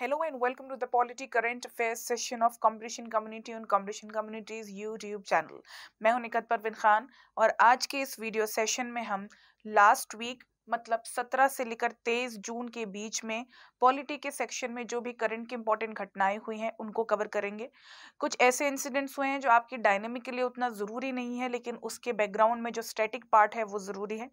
Hello and welcome to the polity Current affairs session of competition community on competition communities YouTube channel मैं हूं निकत परवीन खान और आज के इस वीडियो सेशन में हम लास्ट वीक मतलब 17 से लेकर 23 जून के बीच में पॉलिटी के सेक्शन में जो भी करंट की इंपॉर्टेंट घटनाएं हुई हैं उनको कवर करेंगे कुछ ऐसे इंसिडेंट्स हुए हैं जो आपकी डायनेमिक के लिए उतना ज़रूरी नहीं है लेकिन उसके बैकग्राउंड में जो स्टैटिक पार्ट है वो ज़रूरी है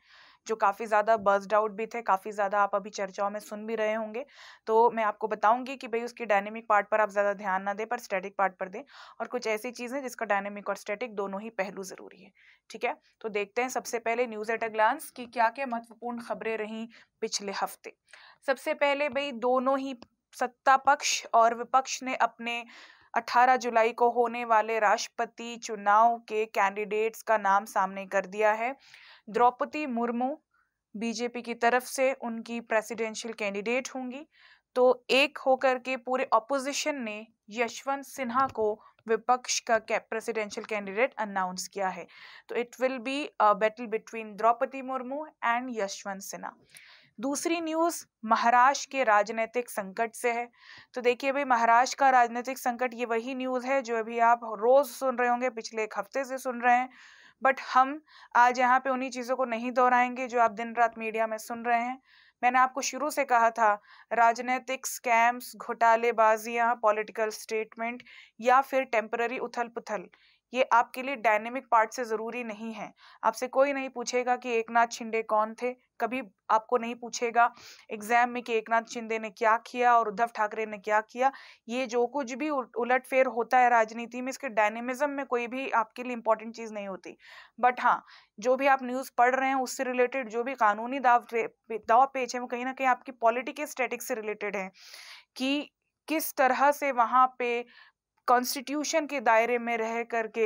जो काफ़ी ज़्यादा बर्स्ड आउट भी थे काफ़ी ज़्यादा आप अभी चर्चाओं में सुन भी रहे होंगे तो मैं आपको बताऊंगी कि भाई उसके डायनेमिक पार्ट पर आप ज़्यादा ध्यान ना दें पर स्टैटिक पार्ट पर दें और कुछ ऐसी चीज़ें जिसका डायनेमिक और स्टैटिक दोनों ही पहलू ज़रूरी है ठीक है तो देखते हैं सबसे पहले न्यूज़ एट अ ग्लांस की क्या क्या महत्वपूर्ण खबरें रहीं पिछले हफ्ते सबसे पहले भाई दोनों ही सत्ता पक्ष और विपक्ष ने अपने 18 जुलाई को होने वाले राष्ट्रपति चुनाव के कैंडिडेट्स का नाम सामने कर दिया है द्रौपदी मुर्मू बीजेपी की तरफ से उनकी प्रेसिडेंशियल कैंडिडेट होंगी तो एक होकर के पूरे ऑपोजिशन ने यशवंत सिन्हा को विपक्ष का प्रेसिडेंशियल कैंडिडेट अनाउंस किया है तो it will be battle between Draupadi Murmu and Yashwant Sinha दूसरी न्यूज़ महाराष्ट्र के राजनीतिक संकट से है तो देखिए भाई महाराष्ट्र का राजनीतिक संकट ये वही न्यूज़ है जो अभी आप रोज़ सुन रहे होंगे पिछले एक हफ्ते से सुन रहे हैं बट हम आज यहाँ पे उन्हीं चीज़ों को नहीं दोहराएंगे जो आप दिन रात मीडिया में सुन रहे हैं मैंने आपको शुरू से कहा था राजनीतिक स्कैम्स घोटालेबाजिया पॉलिटिकल स्टेटमेंट या फिर टेम्पररी उथल पुथल ये आपके लिए डायनेमिक पार्ट से ज़रूरी नहीं है आपसे कोई नहीं पूछेगा कि एक नाथ शिंदे कौन थे कभी आपको नहीं पूछेगा एग्जाम में कि एक नाथ शिंदे ने क्या किया और उद्धव ठाकरे ने क्या किया ये जो कुछ भी उलट फेर होता है राजनीति में इसके डायनेमिज्म में कोई भी आपके लिए इंपॉर्टेंट चीज़ नहीं होती बट हाँ जो भी आप न्यूज़ पढ़ रहे हैं उससे रिलेटेड जो भी कानूनी दाव दाव पेज है वो कहीं ना कहीं आपकी पॉलिटिकल स्टेटिक्स से रिलेटेड है कि किस तरह से वहां पे कॉन्स्टिट्यूशन के दायरे में रह करके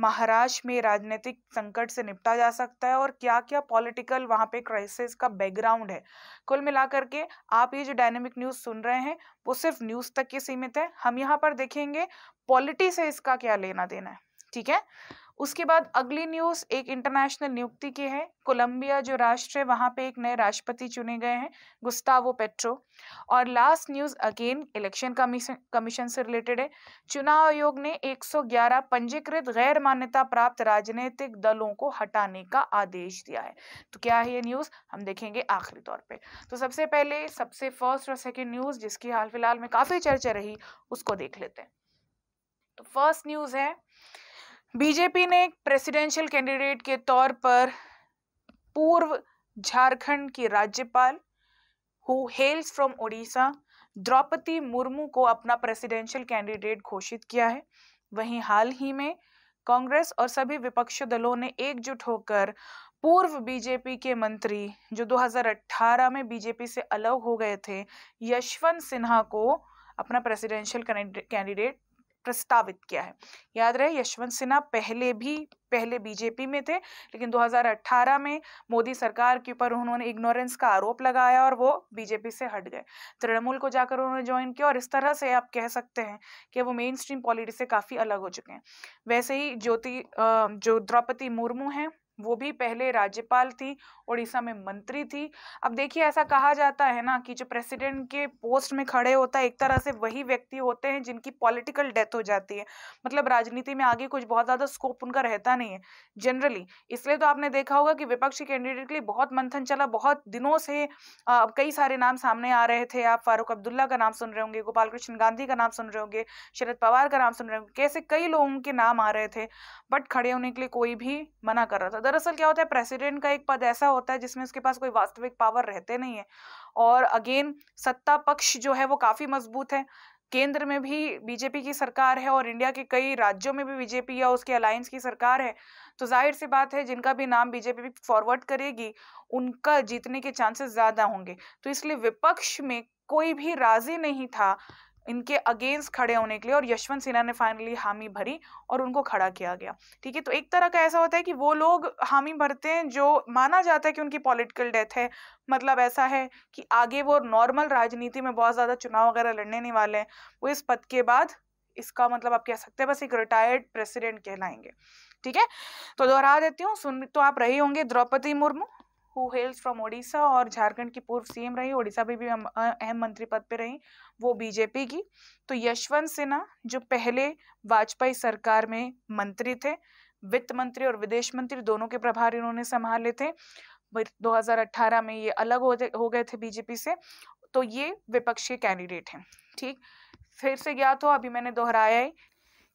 महाराष्ट्र में राजनीतिक संकट से निपटा जा सकता है और क्या क्या पॉलिटिकल वहाँ पे क्राइसिस का बैकग्राउंड है कुल मिलाकर के आप ये जो डायनेमिक न्यूज़ सुन रहे हैं वो सिर्फ न्यूज़ तक के सीमित है हम यहाँ पर देखेंगे पॉलिटी से इसका क्या लेना देना है ठीक है उसके बाद अगली न्यूज़ एक इंटरनेशनल नियुक्ति की है कोलंबिया जो राष्ट्र है वहां पे एक नए राष्ट्रपति चुने गए हैं गुस्तावो पेट्रो और last news again election commission commission से रिलेटेड है चुनाव आयोग ने 111 पंजीकृत गैर मान्यता प्राप्त राजनीतिक दलों को हटाने का आदेश दिया है तो क्या है ये न्यूज़ हम देखेंगे आखिरी तौर पर तो सबसे पहले सबसे फर्स्ट और सेकेंड न्यूज़ जिसकी हाल फिलहाल में काफ़ी चर्चा रही उसको देख लेते हैं तो फर्स्ट न्यूज़ है बीजेपी ने एक प्रेसिडेंशियल कैंडिडेट के तौर पर पूर्व झारखंड की राज्यपाल who hails from Odisha Draupadi Murmu को अपना प्रेसिडेंशियल कैंडिडेट घोषित किया है वहीं हाल ही में कांग्रेस और सभी विपक्षी दलों ने एकजुट होकर पूर्व बीजेपी के मंत्री जो 2018 में बीजेपी से अलग हो गए थे यशवंत सिन्हा को अपना प्रेसिडेंशियल कैंडिडेट प्रस्तावित किया है याद रहे यशवंत सिन्हा पहले भी पहले बीजेपी में थे लेकिन 2018 में मोदी सरकार के ऊपर उन्होंने इग्नोरेंस का आरोप लगाया और वो बीजेपी से हट गए तृणमूल को जाकर उन्होंने ज्वाइन किया और इस तरह से आप कह सकते हैं कि वो मेन स्ट्रीम पॉलिटिक्स से काफ़ी अलग हो चुके हैं वैसे ही ज्योति जो द्रौपदी मुर्मू हैं वो भी पहले राज्यपाल थी उड़ीसा में मंत्री थी अब देखिए ऐसा कहा जाता है ना कि जो प्रेसिडेंट के पोस्ट में खड़े होता है एक तरह से वही व्यक्ति होते हैं जिनकी पॉलिटिकल डेथ हो जाती है मतलब राजनीति में आगे कुछ बहुत ज़्यादा स्कोप उनका रहता नहीं है जनरली इसलिए तो आपने देखा होगा कि विपक्षी कैंडिडेट के लिए बहुत मंथन चला बहुत दिनों से अब कई सारे नाम सामने आ रहे थे आप फारूक अब्दुल्ला का नाम सुन रहे होंगे गोपाल कृष्ण गांधी का नाम सुन रहे होंगे शरद पवार का नाम सुन रहे होंगे कैसे कई लोगों के नाम आ रहे थे बट खड़े होने के लिए कोई भी मना कर रहा था दरअसल क्या होता है प्रेसिडेंट का एक पद ऐसा होता है जिसमें उसके पास कोई वास्तविक पावर रहते नहीं है और अगेन सत्ता पक्ष जो है वो काफ़ी मजबूत है केंद्र में भी बीजेपी की सरकार है और इंडिया के कई राज्यों में भी बीजेपी या उसके अलायंस की सरकार है तो जाहिर सी बात है जिनका भी नाम बीजेपी फॉरवर्ड करेगी उनका जीतने के चांसेस ज़्यादा होंगे तो इसलिए विपक्ष में कोई भी राजी नहीं था इनके अगेंस्ट खड़े होने के लिए और यशवंत सिन्हा ने फाइनली हामी भरी और उनको खड़ा किया गया ठीक है तो एक तरह का ऐसा होता है कि वो लोग हामी भरते हैं जो माना जाता है कि उनकी पॉलिटिकल डेथ है मतलब ऐसा है कि आगे वो नॉर्मल राजनीति में बहुत ज़्यादा चुनाव वगैरह लड़ने नहीं वाले हैं वो इस पद के बाद इसका मतलब आप कह सकते हैं बस एक रिटायर्ड प्रेसिडेंट कहलाएंगे ठीक है तो दोहरा देती हूँ सुन तो आप रहे होंगे Draupadi Murmu who hails from Odisha और झारखंड की पूर्व सीएम रही ओडिशा में भी अहम मंत्री पद पे रही वो बीजेपी की तो यशवंत सिन्हा जो पहले वाजपेयी सरकार में मंत्री थे वित्त मंत्री और विदेश मंत्री दोनों के प्रभार इन्होंने संभाले थे 2018 में ये अलग हो गए थे बीजेपी से तो ये विपक्ष के कैंडिडेट हैं ठीक फिर से ज्ञात हो अभी मैंने दोहराया है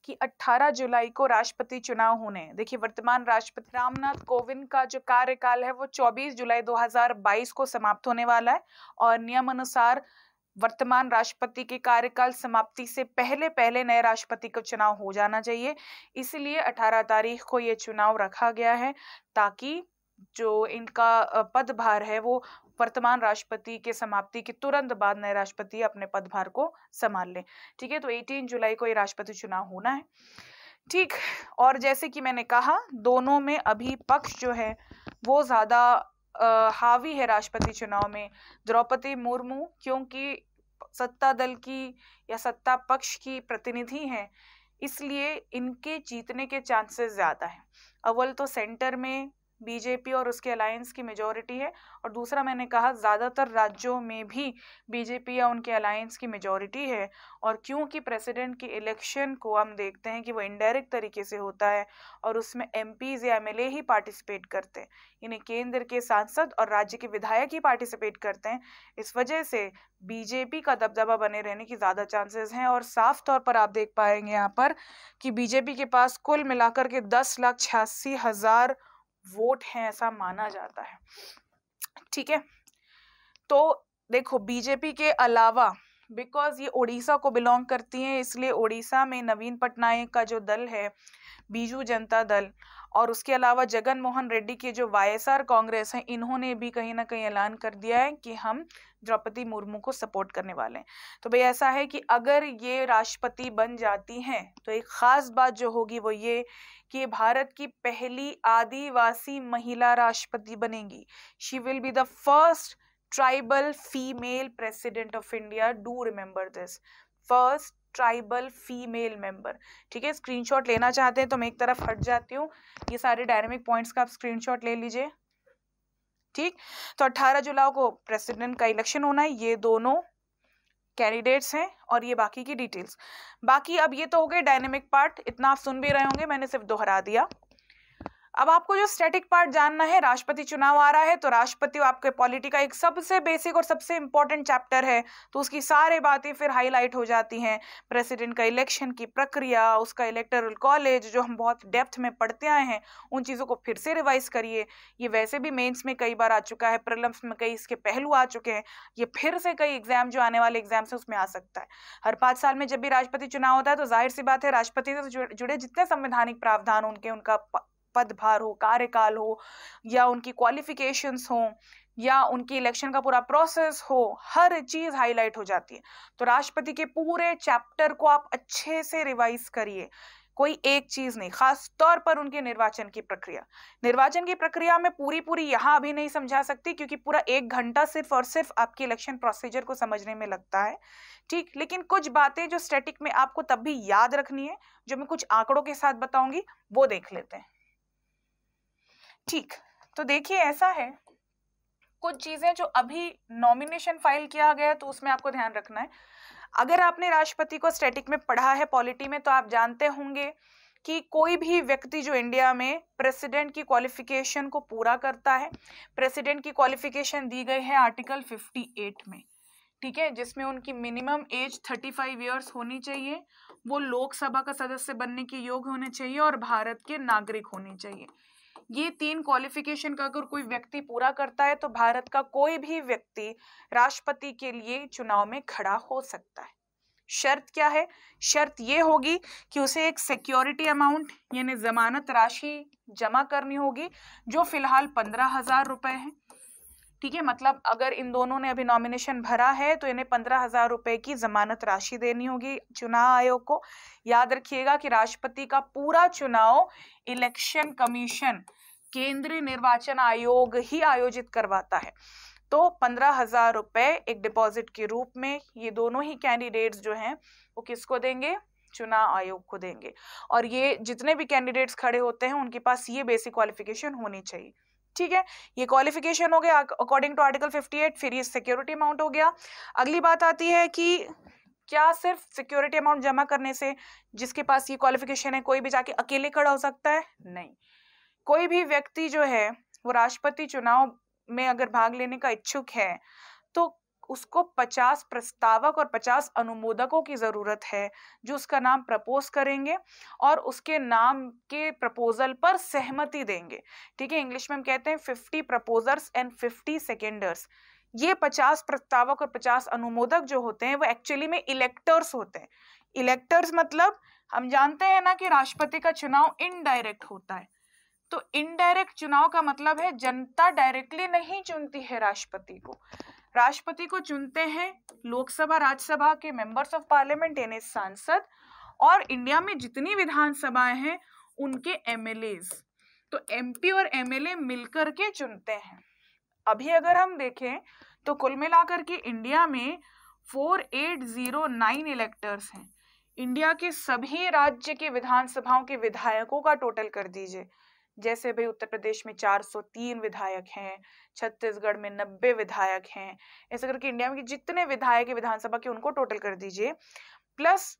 कि 18 जुलाई को राष्ट्रपति चुनाव होने देखिए वर्तमान राष्ट्रपति रामनाथ कोविंद का जो कार्यकाल है वो 24 जुलाई 2022 को समाप्त होने वाला है और नियम अनुसार वर्तमान राष्ट्रपति के कार्यकाल समाप्ति से पहले पहले नए राष्ट्रपति का चुनाव हो जाना चाहिए इसलिए 18 तारीख को ये चुनाव रखा गया है ताकि जो इनका पदभार है वो वर्तमान राष्ट्रपति के समाप्ति के तुरंत बाद नए राष्ट्रपति अपने पदभार को संभाल लें ठीक है तो 18 जुलाई को ये राष्ट्रपति चुनाव होना है ठीक और जैसे कि मैंने कहा दोनों में अभी पक्ष जो है वो ज़्यादा हावी है राष्ट्रपति चुनाव में द्रौपदी मुर्मू क्योंकि सत्ता दल की या सत्ता पक्ष की प्रतिनिधि है इसलिए इनके जीतने के चांसेस ज़्यादा है अव्वल तो सेंटर में बीजेपी और उसके अलायंस की मेजोरिटी है और दूसरा मैंने कहा ज़्यादातर राज्यों में भी बीजेपी या उनके अलायंस की मेजोरिटी है और क्योंकि प्रेसिडेंट की इलेक्शन को हम देखते हैं कि वो इनडायरेक्ट तरीके से होता है और उसमें एम या एम ही पार्टिसिपेट करते हैं इन्हें केंद्र के सांसद और राज्य के विधायक ही पार्टिसिपेट करते हैं इस वजह से बीजेपी का दबदबा बने रहने की ज़्यादा चांसेस हैं और साफ तौर पर आप देख पाएंगे यहाँ पर कि बीजेपी के पास कुल मिलाकर के दस लाख छियासी हज़ार वोट हैं ऐसा माना जाता है ठीक है तो देखो बीजेपी के अलावा बिकॉज ये उड़ीसा को बिलोंग करती हैं इसलिए उड़ीसा में नवीन पटनायक का जो दल है बीजू जनता दल और उसके अलावा जगन मोहन रेड्डी के जो वाईएसआर कांग्रेस हैं इन्होंने भी कहीं ना कहीं ऐलान कर दिया है कि हम द्रौपदी मुर्मू को सपोर्ट करने वाले हैं तो भाई ऐसा है कि अगर ये राष्ट्रपति बन जाती हैं तो एक ख़ास बात जो होगी वो ये कि भारत की पहली आदिवासी महिला राष्ट्रपति बनेंगी she will be the first tribal female president of India do remember this first tribal female member ठीक है स्क्रीनशॉट लेना चाहते हैं तो मैं एक तरफ हट जाती हूँ ये सारे डायनेमिक पॉइंट्स का आप स्क्रीनशॉट ले लीजिए ठीक तो 18 जुलाई को प्रेसिडेंट का इलेक्शन होना है ये दोनों कैंडिडेट्स हैं और ये बाकी की डिटेल्स बाकी अब ये तो हो गए डायनेमिक पार्ट इतना आप सुन भी रहे होंगे मैंने सिर्फ दोहरा दिया अब आपको जो स्टैटिक पार्ट जानना है राष्ट्रपति चुनाव आ रहा है तो राष्ट्रपति आपके पॉलिटी का एक सबसे बेसिक और सबसे इंपॉर्टेंट चैप्टर है तो उसकी सारी बातें फिर हाईलाइट हो जाती हैं प्रेसिडेंट का इलेक्शन की प्रक्रिया उसका इलेक्टोरल कॉलेज जो हम बहुत डेप्थ में पढ़ते आए हैं उन चीज़ों को फिर से रिवाइज करिए ये वैसे भी मेन्स में कई बार आ चुका है प्रलम्स में कई इसके पहलू आ चुके हैं ये फिर से कई एग्जाम जो आने वाले एग्जाम्स हैं उसमें आ सकता है हर पाँच साल में जब भी राष्ट्रपति चुनाव होता है तो जाहिर सी बात है राष्ट्रपति से जुड़े जितने संवैधानिक प्रावधान उनके उनका पदभार हो कार्यकाल हो या उनकी क्वालिफिकेशंस हो या उनकी इलेक्शन का पूरा प्रोसेस हो हर चीज हाईलाइट हो जाती है तो राष्ट्रपति के पूरे चैप्टर को आप अच्छे से रिवाइज करिए कोई एक चीज नहीं खास तौर पर उनके निर्वाचन की प्रक्रिया निर्वाचन की प्रक्रिया में पूरी पूरी यहाँ अभी नहीं समझा सकती क्योंकि पूरा एक घंटा सिर्फ और सिर्फ आपके इलेक्शन प्रोसीजर को समझने में लगता है ठीक लेकिन कुछ बातें जो स्टैटिक में आपको तब भी याद रखनी है जो मैं कुछ आंकड़ों के साथ बताऊंगी वो देख लेते हैं ठीक तो देखिए ऐसा है कुछ चीज़ें जो अभी नॉमिनेशन फाइल किया गया तो उसमें आपको ध्यान रखना है अगर आपने राष्ट्रपति को स्टैटिक में पढ़ा है पॉलिटी में तो आप जानते होंगे कि कोई भी व्यक्ति जो इंडिया में प्रेसिडेंट की क्वालिफिकेशन को पूरा करता है प्रेसिडेंट की क्वालिफिकेशन दी गई है आर्टिकल 58 में ठीक है जिसमें उनकी मिनिमम एज 35 फाइव ईयर्स होनी चाहिए वो लोकसभा का सदस्य बनने के योग्य होने चाहिए और भारत के नागरिक होने चाहिए ये तीन क्वालिफिकेशन का अगर कोई व्यक्ति पूरा करता है तो भारत का कोई भी व्यक्ति राष्ट्रपति के लिए चुनाव में खड़ा हो सकता है शर्त क्या है शर्त ये होगी कि उसे एक सिक्योरिटी अमाउंट यानी जमानत राशि जमा करनी होगी जो फिलहाल पंद्रह हजार रुपए है ठीक है मतलब अगर इन दोनों ने अभी नॉमिनेशन भरा है तो इन्हें पंद्रह हजार रुपए की जमानत राशि देनी होगी चुनाव आयोग को याद रखिएगा कि राष्ट्रपति का पूरा चुनाव इलेक्शन कमीशन केंद्रीय निर्वाचन आयोग ही आयोजित करवाता है तो पंद्रह हजार रुपये एक डिपॉजिट के रूप में ये दोनों ही कैंडिडेट्स जो हैं वो किसको देंगे चुनाव आयोग को देंगे और ये जितने भी कैंडिडेट्स खड़े होते हैं उनके पास ये बेसिक क्वालिफिकेशन होनी चाहिए ठीक है ये क्वालिफिकेशन हो गया अकॉर्डिंग टू आर्टिकल 58 फिर ये सिक्योरिटी अमाउंट हो गया अगली बात आती है कि क्या सिर्फ सिक्योरिटी अमाउंट जमा करने से जिसके पास ये क्वालिफिकेशन है कोई भी जाके अकेले खड़ा हो सकता है नहीं कोई भी व्यक्ति जो है वो राष्ट्रपति चुनाव में अगर भाग लेने का इच्छुक है तो उसको 50 प्रस्तावक और 50 अनुमोदकों की ज़रूरत है जो उसका नाम प्रपोज करेंगे और उसके नाम के प्रपोजल पर सहमति देंगे ठीक है इंग्लिश में हम कहते हैं 50 प्रपोजर्स एंड 50 सेकेंडर्स ये 50 प्रस्तावक और 50 अनुमोदक जो होते हैं वो एक्चुअली में इलेक्टर्स होते हैं इलेक्टर्स मतलब हम जानते हैं ना कि राष्ट्रपति का चुनाव इनडायरेक्ट होता है तो इनडायरेक्ट चुनाव का मतलब है जनता डायरेक्टली नहीं चुनती है राष्ट्रपति को राष्ट्रपति को चुनते हैं लोकसभा राज्यसभा के मेंबर्स ऑफ पार्लियामेंट यानी सांसद और इंडिया में जितनी विधानसभाएं हैं उनके एम तो एम और एम मिलकर के चुनते हैं अभी अगर हम देखें तो कुल मिलाकर के इंडिया में 4809 इलेक्टर्स हैं इंडिया के सभी राज्य के विधानसभाओं के विधायकों का टोटल कर दीजिए जैसे भाई उत्तर प्रदेश में 403 विधायक हैं छत्तीसगढ़ में 90 विधायक हैं ऐसे करके इंडिया में जितने विधायक है विधानसभा के उनको टोटल कर दीजिए प्लस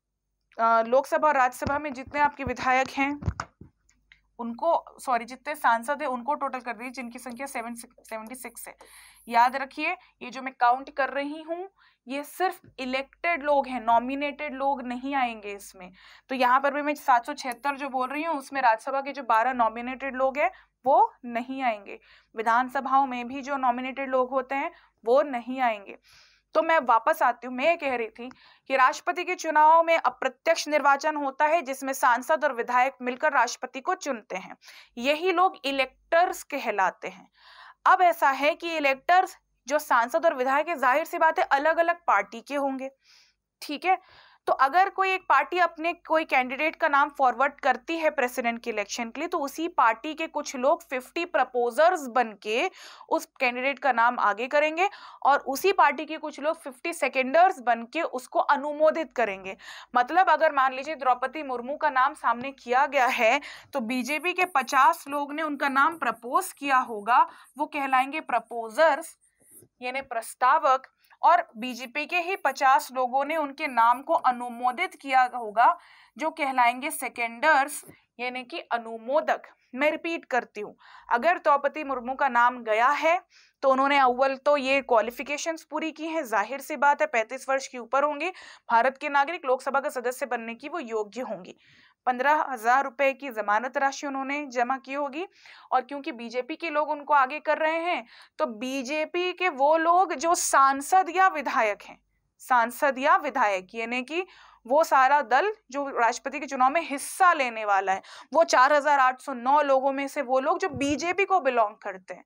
लोकसभा और राज्यसभा में जितने आपके विधायक हैं उनको सॉरी जितने सांसद है उनको टोटल कर दीजिए जिनकी संख्या सेवन सेवेंटी सिक्स है याद रखिए ये जो मैं काउंट कर रही हूँ ये सिर्फ इलेक्टेड लोग हैं नॉमिनेटेड लोग नहीं आएंगे इसमें तो यहाँ पर भी मैं सात सौ छिहत्तर जो बोल रही हूँ उसमें राज्यसभा के जो बारह नॉमिनेटेड लोग हैं वो नहीं आएंगे विधानसभाओं में भी जो नॉमिनेटेड लोग होते हैं वो नहीं आएंगे तो मैं वापस आती हूँ मैं ये कह रही थी कि राष्ट्रपति के चुनाव में अप्रत्यक्ष निर्वाचन होता है जिसमें सांसद और विधायक मिलकर राष्ट्रपति को चुनते हैं यही लोग इलेक्टर्स कहलाते हैं अब ऐसा है कि इलेक्टर्स जो सांसद और विधायक है जाहिर सी बात है अलग अलग पार्टी के होंगे ठीक है तो अगर कोई एक पार्टी अपने कोई कैंडिडेट का नाम फॉरवर्ड करती है प्रेसिडेंट के इलेक्शन के लिए तो उसी पार्टी के कुछ लोग 50 प्रपोजर्स बन के उस कैंडिडेट का नाम आगे करेंगे और उसी पार्टी के कुछ लोग 50 सेकेंडर्स बन के उसको अनुमोदित करेंगे मतलब अगर मान लीजिए द्रौपदी मुर्मू का नाम सामने किया गया है तो बीजेपी के पचास लोग ने उनका नाम प्रपोज किया होगा वो कहलाएंगे प्रपोजर्स यानी प्रस्तावक और बीजेपी के ही पचास लोगों ने उनके नाम को अनुमोदित किया होगा जो कहलाएंगे सेकेंडर्स यानी कि अनुमोदक मैं रिपीट करती हूँ अगर द्रौपदी मुर्मू का नाम गया है तो उन्होंने अव्वल तो ये क्वालिफिकेशंस पूरी की हैं जाहिर सी बात है पैंतीस वर्ष के ऊपर होंगे भारत के नागरिक लोकसभा का सदस्य बनने की वो योग्य होंगी पंद्रह हजार रुपए की जमानत राशि उन्होंने जमा की होगी और क्योंकि बीजेपी के लोग उनको आगे कर रहे हैं तो बीजेपी के वो लोग जो सांसद या विधायक हैं सांसद या विधायक यानी कि वो सारा दल जो राष्ट्रपति के चुनाव में हिस्सा लेने वाला है वो 4,809 लोगों में से वो लोग जो बीजेपी को बिलोंग करते हैं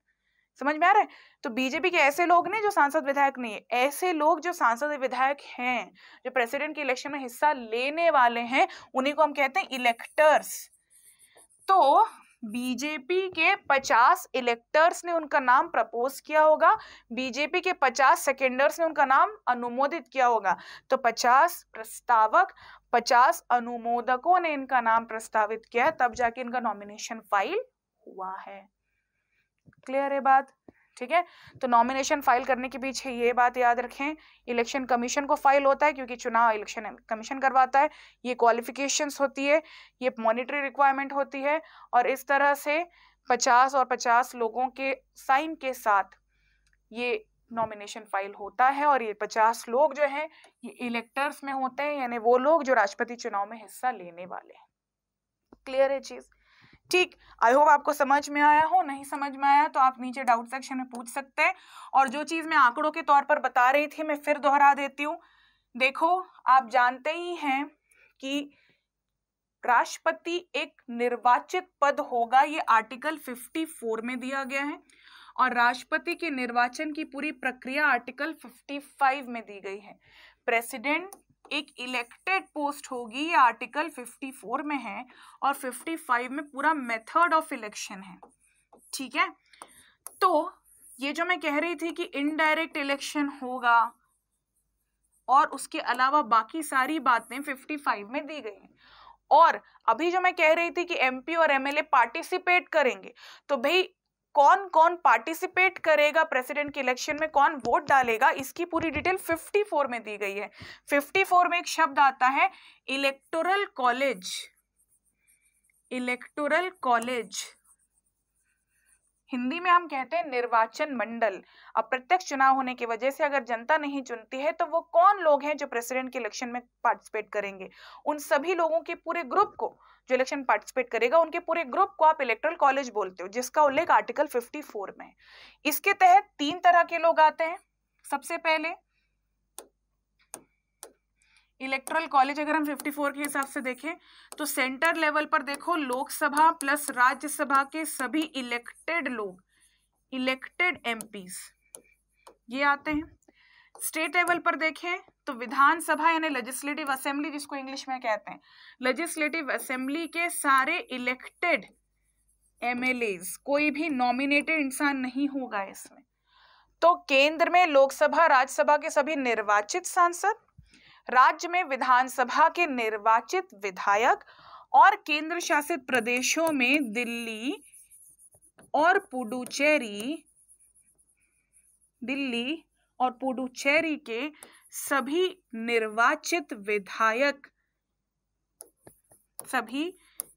समझ में आ रहा है तो बीजेपी के ऐसे लोग नहीं जो सांसद विधायक नहीं है ऐसे लोग जो सांसद विधायक हैं जो प्रेसिडेंट के इलेक्शन में हिस्सा लेने वाले हैं उन्हीं को हम कहते हैं इलेक्टर्स तो बीजेपी के 50 इलेक्टर्स ने उनका नाम प्रपोज किया होगा बीजेपी के 50 सेकेंडर्स ने उनका नाम अनुमोदित किया होगा तो 50 प्रस्तावक 50 अनुमोदकों ने इनका नाम प्रस्तावित किया तब जाके इनका नॉमिनेशन फाइल हुआ है क्लियर है बात ठीक है तो नॉमिनेशन फाइल करने के पीछे ये बात याद रखें इलेक्शन कमीशन को फाइल होता है क्योंकि चुनाव इलेक्शन कमीशन करवाता है ये क्वालिफिकेशंस होती है ये मॉनिटरी रिक्वायरमेंट होती है और इस तरह से पचास और पचास लोगों के साइन के साथ ये नॉमिनेशन फाइल होता है और ये पचास लोग जो हैं ये इलेक्टर्स में होते हैं यानी वो लोग जो राष्ट्रपति चुनाव में हिस्सा लेने वाले हैं क्लियर है चीज़ ठीक आई होप आपको समझ में आया हो नहीं समझ में आया तो आप नीचे डाउट सेक्शन में पूछ सकते हैं और जो चीज़ मैं आंकड़ों के तौर पर बता रही थी मैं फिर दोहरा देती हूँ देखो आप जानते ही हैं कि राष्ट्रपति एक निर्वाचित पद होगा ये आर्टिकल 54 में दिया गया है और राष्ट्रपति के निर्वाचन की पूरी प्रक्रिया आर्टिकल 55 में दी गई है प्रेसिडेंट एक इलेक्टेड पोस्ट होगी ये आर्टिकल 54 में है और 55 में पूरा मेथड ऑफ इलेक्शन है ठीक है तो ये जो मैं कह रही थी कि इनडायरेक्ट इलेक्शन होगा और उसके अलावा बाकी सारी बातें 55 में दी गई और अभी जो मैं कह रही थी कि एमपी और एमएलए पार्टिसिपेट करेंगे तो भाई कौन कौन पार्टिसिपेट करेगा प्रेसिडेंट के इलेक्शन में कौन वोट डालेगा इसकी पूरी डिटेल 54 में दी गई है 54 में एक शब्द आता है electoral college electoral college Hindi में हम कहते हैं निर्वाचन मंडल अप्रत्यक्ष चुनाव होने की वजह से अगर जनता नहीं चुनती है तो वो कौन लोग हैं जो प्रेसिडेंट के इलेक्शन में पार्टिसिपेट करेंगे उन सभी लोगों के पूरे ग्रुप को जो इलेक्शन पार्टिसिपेट करेगा उनके पूरे ग्रुप को आप इलेक्ट्रल कॉलेज बोलते हो जिसका उल्लेख आर्टिकल 54 में है इसके तहत तीन तरह के लोग आते हैं सबसे पहले इलेक्ट्रल कॉलेज अगर हम 54 के हिसाब से देखें तो सेंटर लेवल पर देखो लोकसभा प्लस राज्यसभा के सभी इलेक्टेड लोग इलेक्टेड एमपीज ये आते हैं स्टेट लेवल पर देखें तो विधानसभा यानी लेजिस्लेटिव असेंबली जिसको इंग्लिश में कहते हैं लेजिस्लेटिव असेंबली के सारे इलेक्टेड एमएलएज कोई भी नॉमिनेटेड इंसान नहीं होगा इसमें तो केंद्र में लोकसभा राज्यसभा के सभी निर्वाचित सांसद राज्य में विधानसभा के निर्वाचित विधायक और केंद्र शासित प्रदेशों में दिल्ली और पुडुचेरी दिल्ली और पुडुचेरी के सभी निर्वाचित विधायक सभी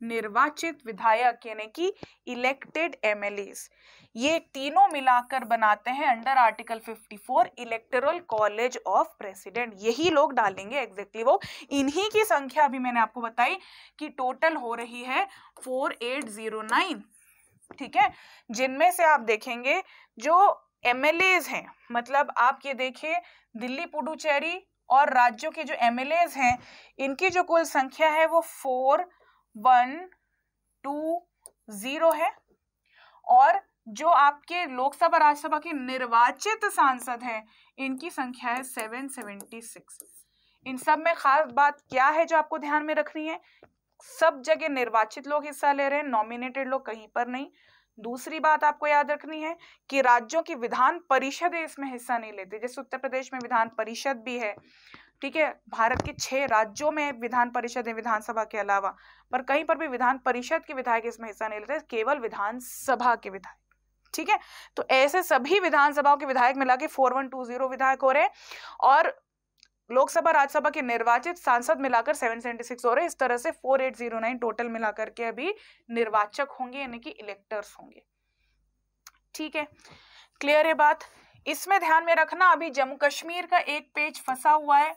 निर्वाचित विधायक यानी कि इलेक्टेड एमएलएस ये तीनों मिलाकर बनाते हैं under article 54 electoral college of president यही लोग डालेंगे एग्जैक्टली वो इन्हीं की संख्या अभी मैंने आपको बताई कि टोटल हो रही है 4809 ठीक है जिनमें से आप देखेंगे जो एम हैं मतलब आप ये देखिए दिल्ली पुडुचेरी और राज्यों के जो एम हैं इनकी जो कुल संख्या है वो फोर वन टू जीरो है और जो आपके लोकसभा राज्यसभा के निर्वाचित सांसद हैं इनकी संख्या है सेवन सेवेंटी सिक्स इन सब में खास बात क्या है जो आपको ध्यान में रखनी है सब जगह निर्वाचित लोग हिस्सा ले रहे हैं नॉमिनेटेड लोग कहीं पर नहीं दूसरी बात आपको याद रखनी है कि राज्यों की विधान परिषद इसमें हिस्सा नहीं लेते जैसे उत्तर प्रदेश में विधान परिषद भी है ठीक है भारत के छह राज्यों में विधान परिषद है विधानसभा के अलावा पर कहीं पर भी विधान परिषद के विधायक इसमें हिस्सा नहीं लेते केवल विधानसभा के विधायक ठीक है तो ऐसे सभी विधानसभाओं के विधायक मिला के फोर वन टू जीरो विधायक हो रहे हैं और लोकसभा राज्यसभा के निर्वाचित सांसद मिलाकर सेवन सेवेंटी सिक्स हो रहे इस तरह से four eight zero nine total मिलाकर के अभी निर्वाचक होंगे यानी कि इलेक्टर्स होंगे ठीक है क्लियर है बात इसमें ध्यान में रखना अभी जम्मू कश्मीर का एक पेज फंसा हुआ है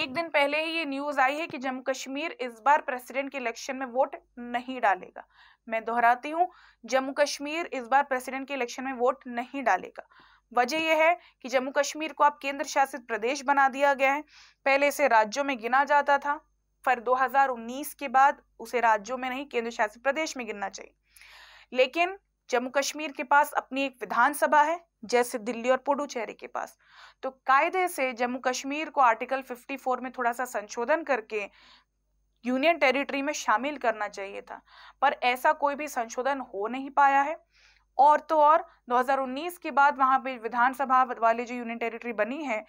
एक दिन पहले ही ये न्यूज आई है कि जम्मू कश्मीर इस बार प्रेसिडेंट के इलेक्शन में वोट नहीं डालेगा मैं दोहराती हूँ जम्मू कश्मीर इस बार प्रेसिडेंट के इलेक्शन में वोट नहीं डालेगा वजह यह है कि जम्मू कश्मीर को अब केंद्र शासित प्रदेश बना दिया गया है पहले इसे राज्यों में गिना जाता था पर 2019 के बाद उसे राज्यों में नहीं केंद्र शासित प्रदेश में गिनना चाहिए लेकिन जम्मू कश्मीर के पास अपनी एक विधानसभा है जैसे दिल्ली और पुडुचेरी के पास तो कायदे से जम्मू कश्मीर को आर्टिकल 54 में थोड़ा सा संशोधन करके यूनियन टेरिटरी में शामिल करना चाहिए था पर ऐसा कोई भी संशोधन हो नहीं पाया है और तो और 2019 के बाद वहाँ पे विधानसभा वाले जो यूनियन टेरिटरी बनी है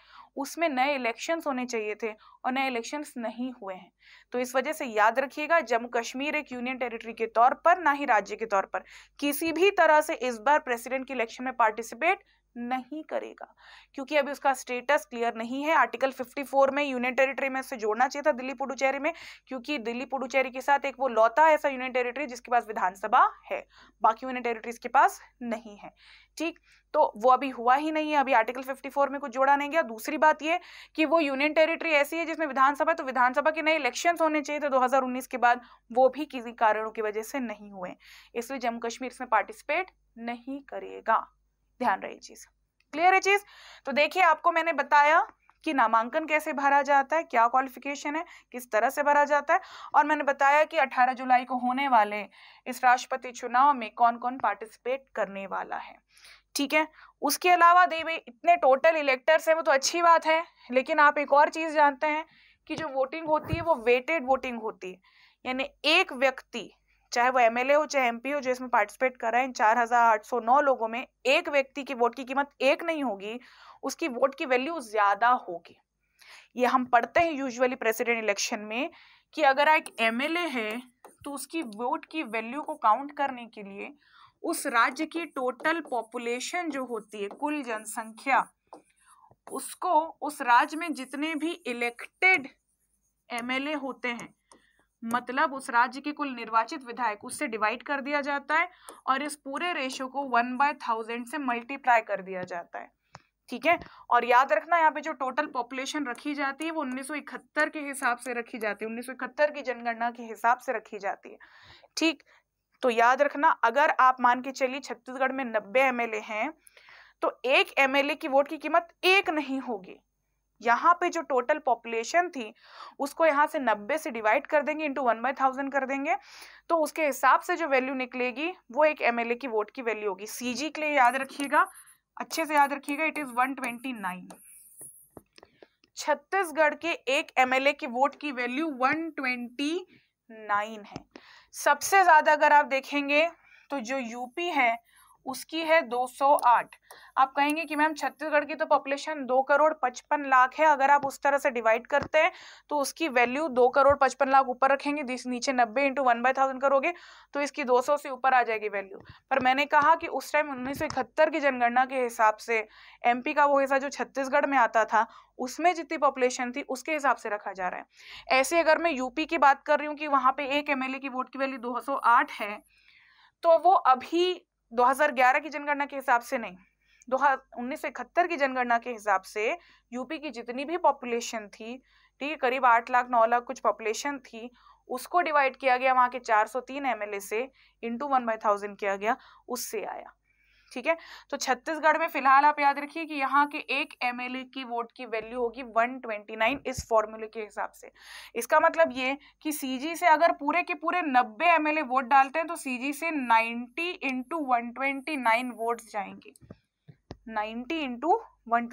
उसमें नए इलेक्शंस होने चाहिए थे और नए इलेक्शंस नहीं हुए हैं तो इस वजह से याद रखिएगा जम्मू कश्मीर एक यूनियन टेरिटरी के तौर पर ना ही राज्य के तौर पर किसी भी तरह से इस बार प्रेसिडेंट के इलेक्शन में पार्टिसिपेट नहीं करेगा क्योंकि अभी उसका स्टेटस क्लियर नहीं है आर्टिकल 54 में यूनियन टेरिटरी में उसे जोड़ना चाहिए था दिल्ली पुडुचेरी में क्योंकि दिल्ली पुडुचेरी के साथ एक वो लौता ऐसा यूनियन टेरिटरी जिसके पास विधानसभा है बाकी यूनियन टेरिटरीज के पास नहीं है ठीक तो वो अभी हुआ ही नहीं है अभी आर्टिकल 54 में कुछ जोड़ा नहीं गया दूसरी बात ये कि वो यूनियन टेरिटरी ऐसी है जिसमें विधानसभा तो विधानसभा के नए इलेक्शन होने चाहिए थे तो 2019 के बाद वो भी किसी कारणों की वजह से नहीं हुए इसलिए जम्मू कश्मीर इसमें पार्टिसिपेट नहीं करेगा ध्यान रही चीज क्लियर है चीज तो देखिए आपको मैंने बताया कि नामांकन कैसे भरा जाता है क्या क्वालिफिकेशन है किस तरह से भरा जाता है और मैंने बताया कि 18 जुलाई को होने वाले इस राष्ट्रपति चुनाव में कौन कौन पार्टिसिपेट करने वाला है ठीक है उसके अलावा देवी इतने टोटल इलेक्टर्स हैं वो तो अच्छी बात है लेकिन आप एक और चीज़ जानते हैं कि जो वोटिंग होती है वो वेटेड वोटिंग होती है यानी एक व्यक्ति चाहे वो एमएलए हो चाहे एमपी हो जो इसमें पार्टिसिपेट कर रहे हैं चार हजार आठ सौ नौ लोगों में एक व्यक्ति की वोट की कीमत एक नहीं होगी उसकी वोट की वैल्यू ज्यादा होगी ये हम पढ़ते हैं यूजुअली प्रेसिडेंट इलेक्शन में कि अगर एक एमएलए है तो उसकी वोट की वैल्यू को काउंट करने के लिए उस राज्य की टोटल पॉपुलेशन जो होती है कुल जनसंख्या उसको उस राज्य में जितने भी इलेक्टेड एमएलए होते हैं मतलब उस राज्य के कुल निर्वाचित विधायक उससे डिवाइड कर दिया जाता है और इस पूरे रेशो को वन बाय थाउजेंड से मल्टीप्लाई कर दिया जाता है ठीक है और याद रखना यहाँ पे जो टोटल पॉपुलेशन रखी जाती है वो 1971 के हिसाब से रखी जाती है 1971 की जनगणना के हिसाब से रखी जाती है ठीक तो याद रखना अगर आप मान के चलिए छत्तीसगढ़ में नब्बे एमएलए हैं तो एक एमएलए की वोट की कीमत एक नहीं होगी यहाँ पे जो टोटल पॉपुलेशन थी उसको यहाँ से 90 से डिवाइड कर देंगे इंटू वन बाई थाउजेंड कर देंगे तो उसके हिसाब से जो वैल्यू निकलेगी वो एक एमएलए की वोट की वैल्यू होगी सीजी के लिए याद रखिएगा अच्छे से याद रखिएगा it is one twenty nine Chhattisgarh के एक एमएलए की वोट की वैल्यू वन ट्वेंटी नाइन है सबसे ज़्यादा अगर आप देखेंगे तो जो यूपी है उसकी है 208 आप कहेंगे कि मैम छत्तीसगढ़ की तो पॉपुलेशन दो करोड़ पचपन लाख है अगर आप उस तरह से डिवाइड करते हैं तो उसकी वैल्यू दो करोड़ पचपन लाख ऊपर रखेंगे नीचे नब्बे इंटू वन बाई थाउजेंड करोगे तो इसकी 200 से ऊपर आ जाएगी वैल्यू पर मैंने कहा कि उस टाइम उन्नीस की जनगणना के हिसाब से एम का वो हिस्सा जो छत्तीसगढ़ में आता था उसमें जितनी पॉपुलेशन थी उसके हिसाब से रखा जा रहा है ऐसे अगर मैं यूपी की बात कर रही हूँ कि वहाँ पे एक एम की वोट की वैल्यू दो है तो वो अभी 2011 की जनगणना के हिसाब से नहीं दो उन्नीस की जनगणना के हिसाब से यूपी की जितनी भी पॉपुलेशन थी ठीक है करीब आठ लाख नौ लाख कुछ पॉपुलेशन थी उसको डिवाइड किया गया वहाँ के 403 एमएलए से इंटू वन बाई थाउजेंड किया गया उससे आया ठीक है तो छत्तीसगढ़ में फिलहाल आप याद रखिए कि यहाँ के एक एम की वोट की वैल्यू होगी 129 अच्छा। इस फॉर्मूले के हिसाब से इसका मतलब ये कि सीजी से अगर पूरे के पूरे 90 एम वोट डालते हैं तो सीजी से 90 इंटू वन वोट्स जाएंगे 90 इंटू वन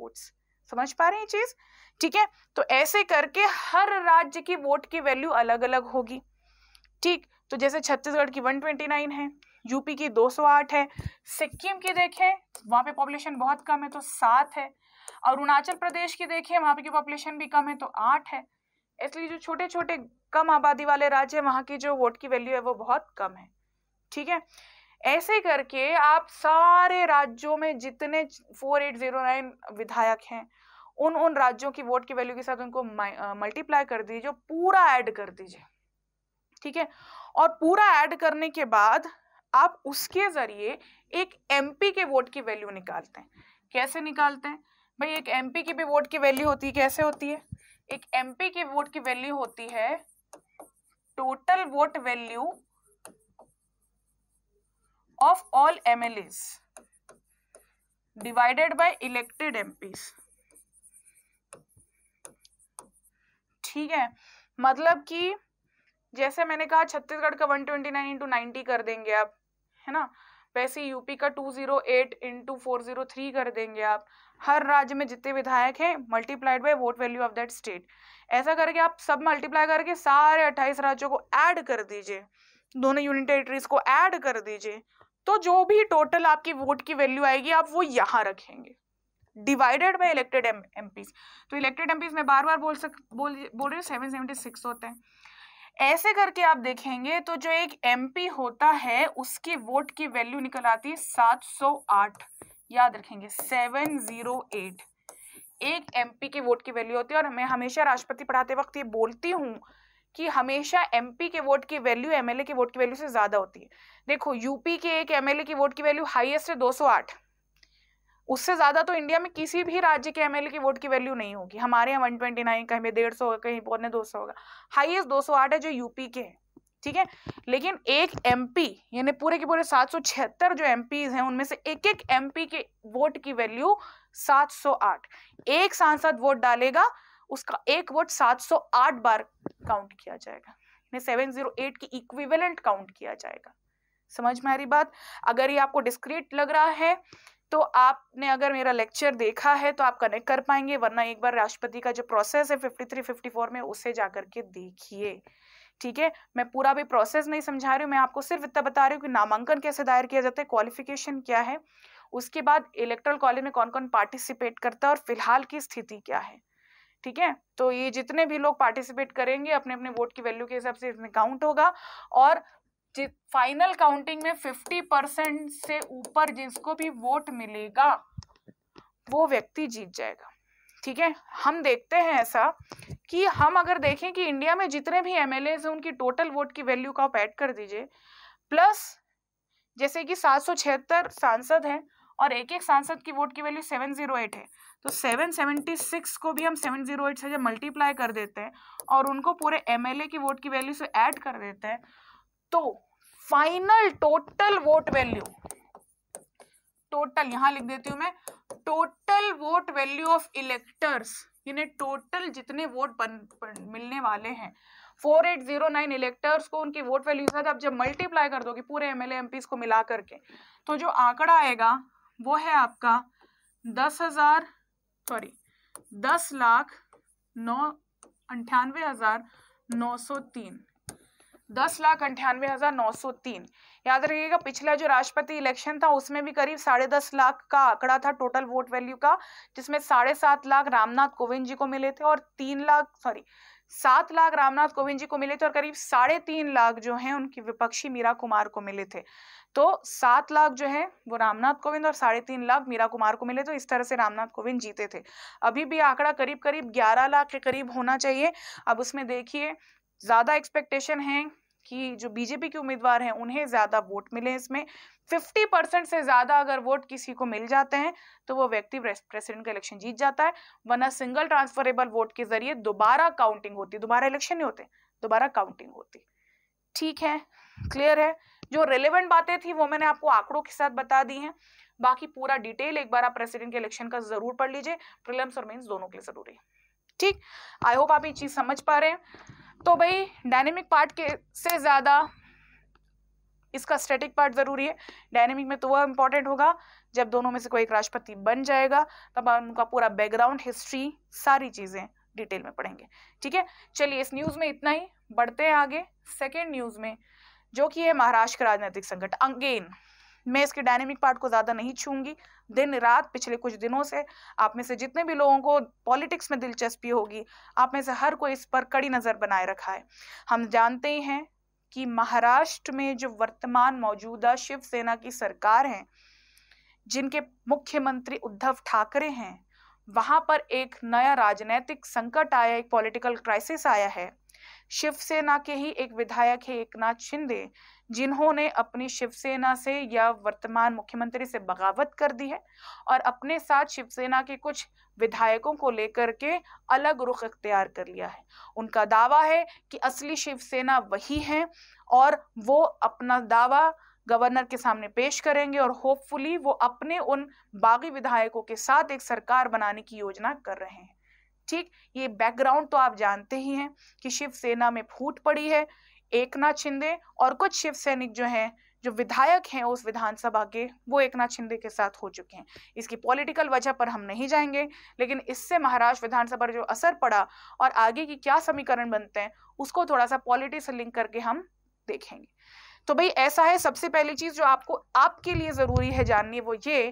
वोट्स समझ पा रहे हैं चीज ठीक है तो ऐसे करके हर राज्य की वोट की वैल्यू अलग अलग होगी ठीक तो जैसे छत्तीसगढ़ की 129 है यूपी की 208 है सिक्किम की देखें वहाँ पे पॉपुलेशन बहुत कम है तो सात है अरुणाचल प्रदेश की देखें वहाँ की पॉपुलेशन भी कम है तो आठ है इसलिए जो छोटे छोटे कम आबादी वाले राज्य हैं वहाँ की जो वोट की वैल्यू है वो बहुत कम है ठीक है ऐसे करके आप सारे राज्यों में जितने 4809 विधायक हैं उन उन राज्यों की वोट की वैल्यू के साथ उनको मल्टीप्लाई कर दीजिए पूरा ऐड कर दीजिए ठीक है और पूरा ऐड करने के बाद आप उसके ज़रिए एक एमपी के वोट की वैल्यू निकालते हैं कैसे निकालते हैं भाई एक एमपी की भी वोट की वैल्यू होती है कैसे होती है एक एमपी की वोट की वैल्यू होती है total vote value of all MLAs divided by elected MP ठीक है मतलब कि जैसे मैंने कहा छत्तीसगढ़ का 129 ट्वेंटी नाइन इंटू नाइनटी कर देंगे आप है ना वैसे तो यूपी का 208 zero eight into four zero three कर देंगे आप हर राज्य में जितने विधायक हैं multiplied by vote value of that state ऐसा करके आप सब मल्टीप्लाई करके सारे 28 राज्यों को ऐड कर दीजिए दोनों यूनियन टेरिटरीज को ऐड कर दीजिए तो जो भी टोटल आपकी वोट की वैल्यू आएगी आप वो यहाँ रखेंगे डिवाइडेड बाई इलेक्टेड एम तो इलेक्टेड एम मैं बार बार बोल सक बोल बोल रही हूँ सेवन सेवेंटी सिक्स होते हैं ऐसे करके आप देखेंगे तो जो एक एमपी होता है उसकी वोट की वैल्यू निकल आती है सात सौ आठ याद रखेंगे सेवन जीरो एट एक एमपी की वोट की वैल्यू होती है और मैं हमेशा राष्ट्रपति पढ़ाते वक्त ये बोलती हूँ कि हमेशा एमपी के वोट की वैल्यू एमएलए के वोट की वैल्यू से ज़्यादा होती है देखो यूपी के एक एमएलए की वोट की वैल्यू हाइएस्ट है आठ उससे ज़्यादा तो इंडिया में किसी भी राज्य के एमएलए की वोट की वैल्यू नहीं होगी हमारे यहाँ वन ट्वेंटी नाइन कहीं डेढ़ सौ कहीं पौने दो सौ होगा हाईएस्ट दो सौ आठ है जो यूपी के हैं ठीक है लेकिन एक एमपी यानी पूरे के पूरे सात सौ छिहत्तर जो एम हैं उनमें से एक एक एमपी के वोट की वैल्यू सात सौ आठ एक सांसद वोट डालेगा उसका एक वोट सात सौ आठ बार काउंट किया जाएगा सेवन जीरो एट की इक्विवेलेंट काउंट किया जाएगा समझ में आ रही बात अगर ये आपको डिस्क्रीट लग रहा है तो आपने अगर मेरा लेक्चर देखा है तो आप कनेक्ट कर पाएंगे वरना एक बार राष्ट्रपति का जो प्रोसेस है 53 54 में उसे जाकर के देखिए ठीक है मैं पूरा भी प्रोसेस नहीं समझा रही हूँ मैं आपको सिर्फ इतना बता रही हूँ कि नामांकन कैसे दायर किया जाता है क्वालिफिकेशन क्या है उसके बाद इलेक्ट्रल कॉलेज में कौन कौन पार्टिसिपेट करता है और फिलहाल की स्थिति क्या है ठीक है तो ये जितने भी लोग पार्टिसिपेट करेंगे अपने अपने वोट की वैल्यू के हिसाब से इसमें काउंट होगा और फाइनल काउंटिंग में फिफ्टी परसेंट से ऊपर जिसको भी वोट मिलेगा वो व्यक्ति जीत जाएगा ठीक है हम देखते हैं ऐसा कि हम अगर देखें कि इंडिया में जितने भी एम एल हैं उनकी टोटल वोट की वैल्यू को आप ऐड कर दीजिए प्लस जैसे कि सात सौ छिहत्तर सांसद हैं और एक एक सांसद की वोट की वैल्यू सेवन जीरो एट है तो सेवन सेवेंटी सिक्स को भी हम सेवन जीरो एट से जब मल्टीप्लाई कर देते हैं और उनको पूरे एम की वोट की वैल्यू से ऐड कर देते हैं तो final total vote value total यहां लिख देती हूं मैं total vote value of electors यानी टोटल जितने वोट बन, बन मिलने वाले हैं four eight zero nine electors को उनकी वोट वैल्यू के साथ आप जब मल्टीप्लाई कर दोगे पूरे एम को मिला करके तो जो आंकड़ा आएगा वो है आपका दस हजार सॉरी दस लाख नौ अंठानवे हजार नौ सौ तीन दस लाख अंठानवे हज़ार नौ सौ तीन याद रखिएगा पिछला जो राष्ट्रपति इलेक्शन था उसमें भी करीब साढ़े दस लाख का आंकड़ा था टोटल वोट वैल्यू का जिसमें साढ़े सात लाख रामनाथ कोविंद जी को मिले थे और तीन लाख सॉरी सात लाख रामनाथ कोविंद जी को मिले थे और करीब साढ़े तीन लाख जो है उनकी विपक्षी मीरा कुमार को मिले थे तो सात लाख जो है वो रामनाथ कोविंद और साढ़े तीन लाख मीरा कुमार को मिले तो इस तरह से रामनाथ कोविंद जीते थे अभी भी आंकड़ा करीब करीब ग्यारह लाख के करीब होना चाहिए अब उसमें देखिए ज़्यादा एक्सपेक्टेशन है कि जो बीजेपी के उम्मीदवार हैं उन्हें ज़्यादा वोट मिले इसमें 50 परसेंट से ज़्यादा अगर वोट किसी को मिल जाते हैं तो वो व्यक्ति प्रेसिडेंट का इलेक्शन जीत जाता है वरना सिंगल ट्रांसफरेबल वोट के जरिए दोबारा काउंटिंग होती दोबारा इलेक्शन नहीं होते दोबारा काउंटिंग होती ठीक है क्लियर है जो रेलिवेंट बातें थी वो मैंने आपको आंकड़ों के साथ बता दी है बाकी पूरा डिटेल एक बार आप प्रेसिडेंट के इलेक्शन का जरूर पढ़ लीजिए प्रिलम्स और मेन्स दोनों के लिए जरूरी है ठीक आई होप आप ये चीज समझ पा रहे हैं तो भाई डायनेमिक पार्ट के से ज़्यादा इसका स्टैटिक पार्ट ज़रूरी है डायनेमिक में तो वह इम्पॉर्टेंट होगा जब दोनों में से कोई एक राष्ट्रपति बन जाएगा तब हम उनका पूरा बैकग्राउंड हिस्ट्री सारी चीज़ें डिटेल में पढ़ेंगे ठीक है चलिए इस न्यूज़ में इतना ही बढ़ते हैं आगे सेकेंड न्यूज़ में जो कि है महाराष्ट्र का राजनीतिक संकट अगेन मैं इसके डायनेमिक पार्ट को ज़्यादा नहीं छूंगी दिन रात पिछले कुछ दिनों से आप में से जितने भी लोगों को पॉलिटिक्स में दिलचस्पी होगी आप में से हर कोई इस पर कड़ी नज़र बनाए रखा है हम जानते ही हैं कि महाराष्ट्र में जो वर्तमान मौजूदा शिवसेना की सरकार है जिनके मुख्यमंत्री उद्धव ठाकरे हैं वहां पर एक नया राजनैतिक संकट आया एक पॉलिटिकल क्राइसिस आया है शिवसेना के ही एक विधायक है नाथ शिंदे जिन्होंने अपनी शिवसेना से या वर्तमान मुख्यमंत्री से बगावत कर दी है और अपने साथ शिवसेना के कुछ विधायकों को लेकर के अलग रुख अख्तियार कर लिया है उनका दावा है कि असली शिवसेना वही है और वो अपना दावा गवर्नर के सामने पेश करेंगे और होपफुली वो अपने उन बागी विधायकों के साथ एक सरकार बनाने की योजना कर रहे हैं ठीक ये बैकग्राउंड तो आप जानते ही हैं कि शिवसेना में फूट पड़ी है एक नाथ शिंदे और कुछ शिव सैनिक जो हैं जो विधायक हैं उस विधानसभा के वो एक नाथ शिंदे के साथ हो चुके हैं इसकी पॉलिटिकल वजह पर हम नहीं जाएंगे लेकिन इससे महाराष्ट्र विधानसभा पर जो असर पड़ा और आगे की क्या समीकरण बनते हैं उसको थोड़ा सा पॉलिटिक्स से लिंक करके हम देखेंगे तो भाई ऐसा है सबसे पहली चीज जो आपको आपके लिए जरूरी है जाननी वो ये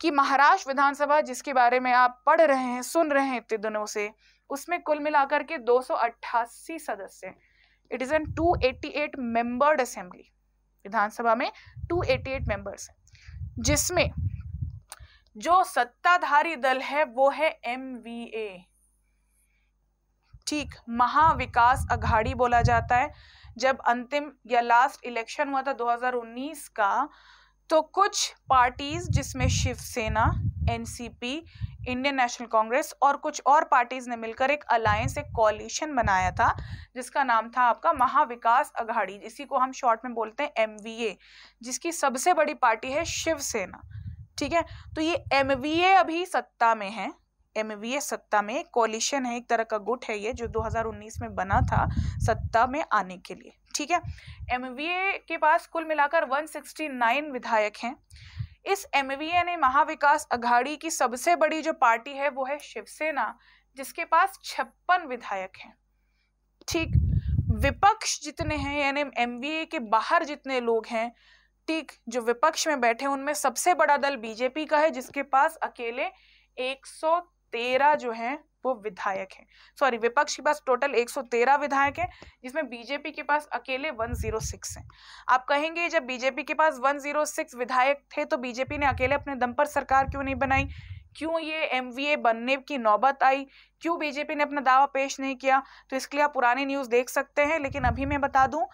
कि महाराष्ट्र विधानसभा जिसके बारे में आप पढ़ रहे हैं सुन रहे हैं इतने दिनों से उसमें कुल मिलाकर के 288 सदस्य it is an 288 membered assembly विधानसभा में 288 मेंबर्स हैं जिसमें जो सत्ताधारी दल है वो है एम ठीक महाविकास अघाड़ी बोला जाता है जब अंतिम या लास्ट इलेक्शन हुआ था 2019 का तो कुछ पार्टीज़ जिसमें Shiv Sena NCP Indian National Congress और कुछ और पार्टीज़ ने मिलकर एक अलायंस एक कॉलिशन बनाया था जिसका नाम था आपका महाविकास अघाड़ी इसी को हम शॉर्ट में बोलते हैं एम जिसकी सबसे बड़ी पार्टी है शिवसेना ठीक है तो ये एम अभी सत्ता में है एम सत्ता में कॉलिशन है एक तरह का गुट है ये जो 2019 में बना था सत्ता में आने के लिए ठीक है एम के पास कुल मिलाकर 169 विधायक हैं इस एम ने महाविकास अघाड़ी की सबसे बड़ी जो पार्टी है वो है शिवसेना जिसके पास छप्पन विधायक हैं ठीक विपक्ष जितने हैं यानी एम के बाहर जितने लोग हैं ठीक जो विपक्ष में बैठे उनमें सबसे बड़ा दल बीजेपी का है जिसके पास अकेले 113 जो हैं वो विधायक हैं सॉरी विपक्ष के पास टोटल 113 विधायक हैं जिसमें बीजेपी के पास अकेले 106 हैं आप कहेंगे जब बीजेपी के पास 106 विधायक थे तो बीजेपी ने अकेले अपने दम पर सरकार क्यों नहीं बनाई क्यों ये एम बनने की नौबत आई क्यों बीजेपी ने अपना दावा पेश नहीं किया तो इसके लिए आप पुराने न्यूज़ देख सकते हैं लेकिन अभी मैं बता दूं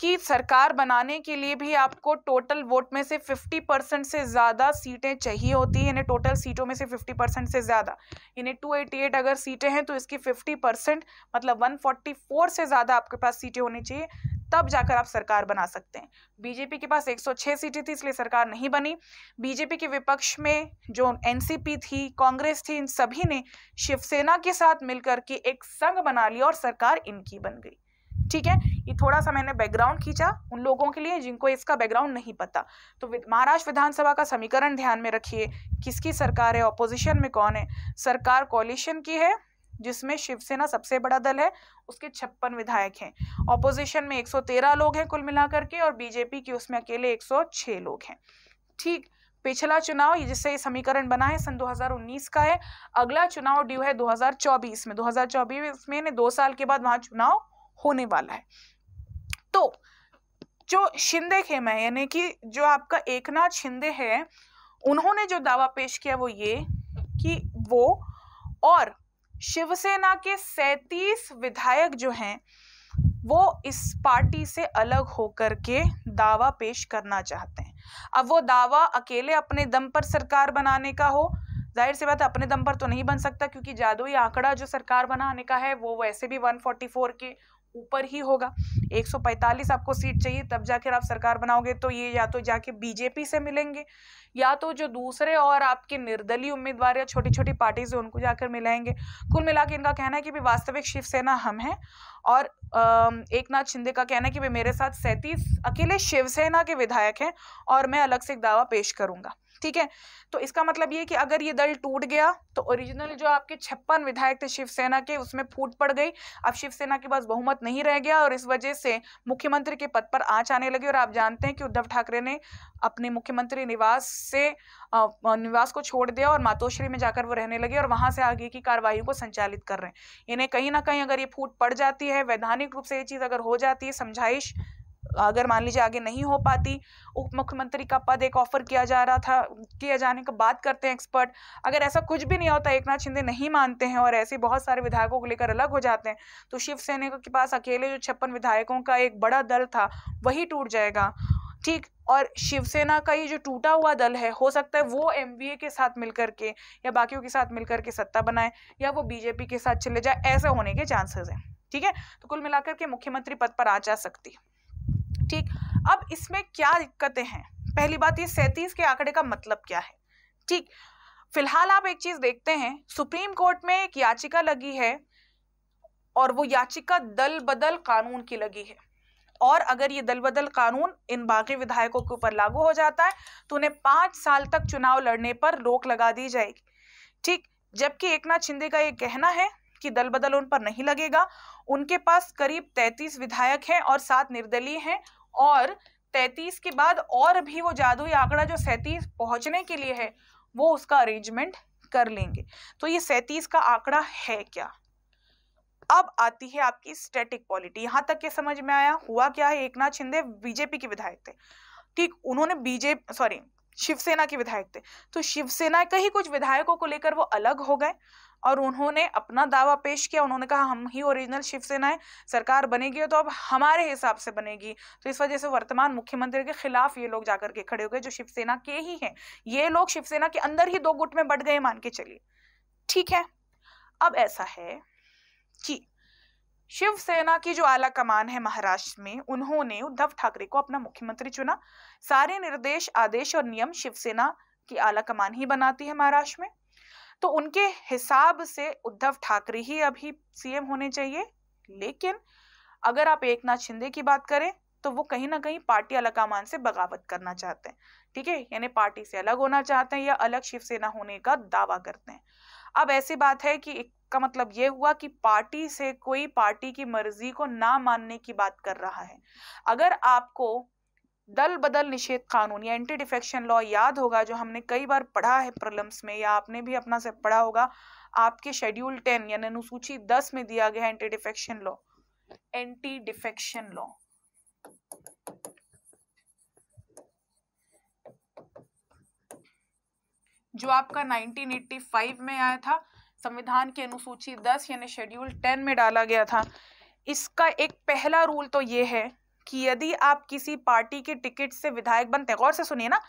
कि सरकार बनाने के लिए भी आपको टोटल वोट में से 50 परसेंट से ज़्यादा सीटें चाहिए होती है यानी टोटल सीटों में से 50 परसेंट से ज़्यादा यानी 288 अगर सीटें हैं तो इसकी 50 परसेंट मतलब 144 से ज़्यादा आपके पास सीटें होनी चाहिए तब जाकर आप सरकार बना सकते हैं बीजेपी के पास 106 सीटें थी इसलिए सरकार नहीं बनी बीजेपी के विपक्ष में जो एनसीपी थी कांग्रेस थी इन सभी ने शिवसेना के साथ मिलकर के एक संघ बना लिया और सरकार इनकी बन गई ठीक है ये थोड़ा सा मैंने बैकग्राउंड खींचा उन लोगों के लिए जिनको इसका बैकग्राउंड नहीं पता तो महाराष्ट्र विधानसभा का समीकरण ध्यान में रखिए किसकी सरकार है ऑपोजिशन में कौन है सरकार कॉलिशन की है जिसमें शिवसेना सबसे बड़ा दल है उसके छप्पन विधायक हैं ऑपोजिशन में 113 लोग हैं कुल मिलाकर के और बीजेपी की उसमें अकेले 106 लोग हैं ठीक पिछला चुनाव ये जिससे ये समीकरण बना है सन 2019 का है अगला चुनाव ड्यू है 2024 में 2024 में दो साल के बाद वहाँ चुनाव होने वाला है तो जो शिंदे खेमा है यानी कि जो आपका एकनाथ शिंदे है उन्होंने जो दावा पेश किया वो ये कि वो और शिवसेना के सैतीस विधायक जो हैं वो इस पार्टी से अलग होकर के दावा पेश करना चाहते हैं अब वो दावा अकेले अपने दम पर सरकार बनाने का हो जाहिर सी बात है अपने दम पर तो नहीं बन सकता क्योंकि जादुई आंकड़ा जो सरकार बनाने का है वो वैसे भी 144 के ऊपर ही होगा 145 आपको सीट चाहिए तब जाकर आप सरकार बनाओगे तो ये या तो जाके बीजेपी से मिलेंगे या तो जो दूसरे और आपके निर्दलीय उम्मीदवार या छोटी छोटी पार्टीज हैं उनको जाकर मिलाएंगे कुल मिला के इनका कहना है कि भी वास्तविक शिवसेना हम हैं और एक नाथ शिंदे का कहना है कि भी मेरे साथ सैंतीस अकेले शिवसेना के विधायक हैं और मैं अलग से एक दावा पेश करूंगा ठीक है तो इसका मतलब ये कि अगर ये दल टूट गया तो ओरिजिनल जो आपके छप्पन विधायक थे शिवसेना के उसमें फूट पड़ गई अब शिवसेना के पास बहुमत नहीं रह गया और इस वजह से मुख्यमंत्री के पद पर आँच आने लगी और आप जानते हैं कि उद्धव ठाकरे ने अपने मुख्यमंत्री निवास से निवास को छोड़ दिया और मातोश्री में जाकर वो रहने लगे और वहाँ से आगे की कार्रवाई को संचालित कर रहे हैं इन्हें कहीं ना कहीं अगर ये फूट पड़ जाती है वैधानिक रूप से ये चीज़ अगर हो जाती है समझाइश अगर मान लीजिए आगे नहीं हो पाती उप मुख्यमंत्री का पद एक ऑफर किया जा रहा था किया जाने का बात करते हैं एक्सपर्ट अगर ऐसा कुछ भी नहीं होता एक नाथ शिंदे नहीं मानते हैं और ऐसे बहुत सारे विधायकों को लेकर अलग हो जाते हैं तो शिवसेना के पास अकेले जो छप्पन विधायकों का एक बड़ा दल था वही टूट जाएगा ठीक और शिवसेना का ये जो टूटा हुआ दल है हो सकता है वो एम के साथ मिलकर के या बाकियों के साथ मिलकर के सत्ता बनाए या वो बीजेपी के साथ चले जाए ऐसा होने के चांसेस हैं ठीक है तो कुल मिलाकर के मुख्यमंत्री पद पर आ जा सकती है ठीक अब इसमें क्या दिक्कतें हैं पहली बात ये सैंतीस के आंकड़े का मतलब क्या है ठीक फिलहाल आप एक चीज देखते हैं सुप्रीम कोर्ट में एक याचिका लगी है और वो याचिका दल बदल कानून की लगी है और अगर ये दल बदल कानून इन बाकी विधायकों के ऊपर लागू हो जाता है तो उन्हें पांच साल तक चुनाव लड़ने पर रोक लगा दी जाएगी ठीक जबकि एक नाथ शिंदे का ये कहना है कि दल बदल उन पर नहीं लगेगा उनके पास करीब तैतीस विधायक हैं और सात निर्दलीय हैं और 33 के बाद और भी वो जादुई आंकड़ा जो सैतीस पहुंचने के लिए है वो उसका अरेंजमेंट कर लेंगे तो ये सैतीस का आंकड़ा है क्या अब आती है आपकी स्टैटिक पॉलिटी यहां तक के समझ में आया हुआ क्या है एकनाथ शिंदे बीजेपी के विधायक थे ठीक उन्होंने बीजेपी सॉरी शिवसेना के विधायक थे तो शिवसेना के ही कुछ विधायकों को लेकर वो अलग हो गए और उन्होंने अपना दावा पेश किया उन्होंने कहा हम ही ओरिजिनल शिवसेना है सरकार बनेगी तो अब हमारे हिसाब से बनेगी तो इस वजह से वर्तमान मुख्यमंत्री के खिलाफ ये लोग जाकर के खड़े हो गए जो शिवसेना के ही हैं ये लोग शिवसेना के अंदर ही दो गुट में बढ़ गए मान के चलिए ठीक है अब ऐसा है कि शिवसेना की जो आला कमान है महाराष्ट्र में उन्होंने उद्धव ठाकरे को अपना मुख्यमंत्री चुना सारे निर्देश आदेश और नियम शिवसेना की आला कमान ही बनाती है महाराष्ट्र में तो उनके हिसाब से उद्धव ठाकरे ही अभी सीएम होने चाहिए लेकिन अगर आप एक नाथ शिंदे की बात करें तो वो कहीं ना कहीं पार्टी अलगामान से बगावत करना चाहते हैं ठीक है यानी पार्टी से अलग होना चाहते हैं या अलग शिवसेना होने का दावा करते हैं अब ऐसी बात है कि का मतलब ये हुआ कि पार्टी से कोई पार्टी की मर्जी को ना मानने की बात कर रहा है अगर आपको दल बदल निषेध कानून या एंटी डिफेक्शन लॉ याद होगा जो हमने कई बार पढ़ा है प्रलम्स में या आपने भी अपना से पढ़ा होगा आपके शेड्यूल टेन यानी अनुसूची दस में दिया गया anti defection law anti defection law जो आपका 1985 में आया था संविधान की अनुसूची 10 यानी शेड्यूल 10 में डाला गया था इसका एक पहला रूल तो ये है कि यदि आप किसी पार्टी के टिकट से विधायक बनते हैं गौर से सुनिए ना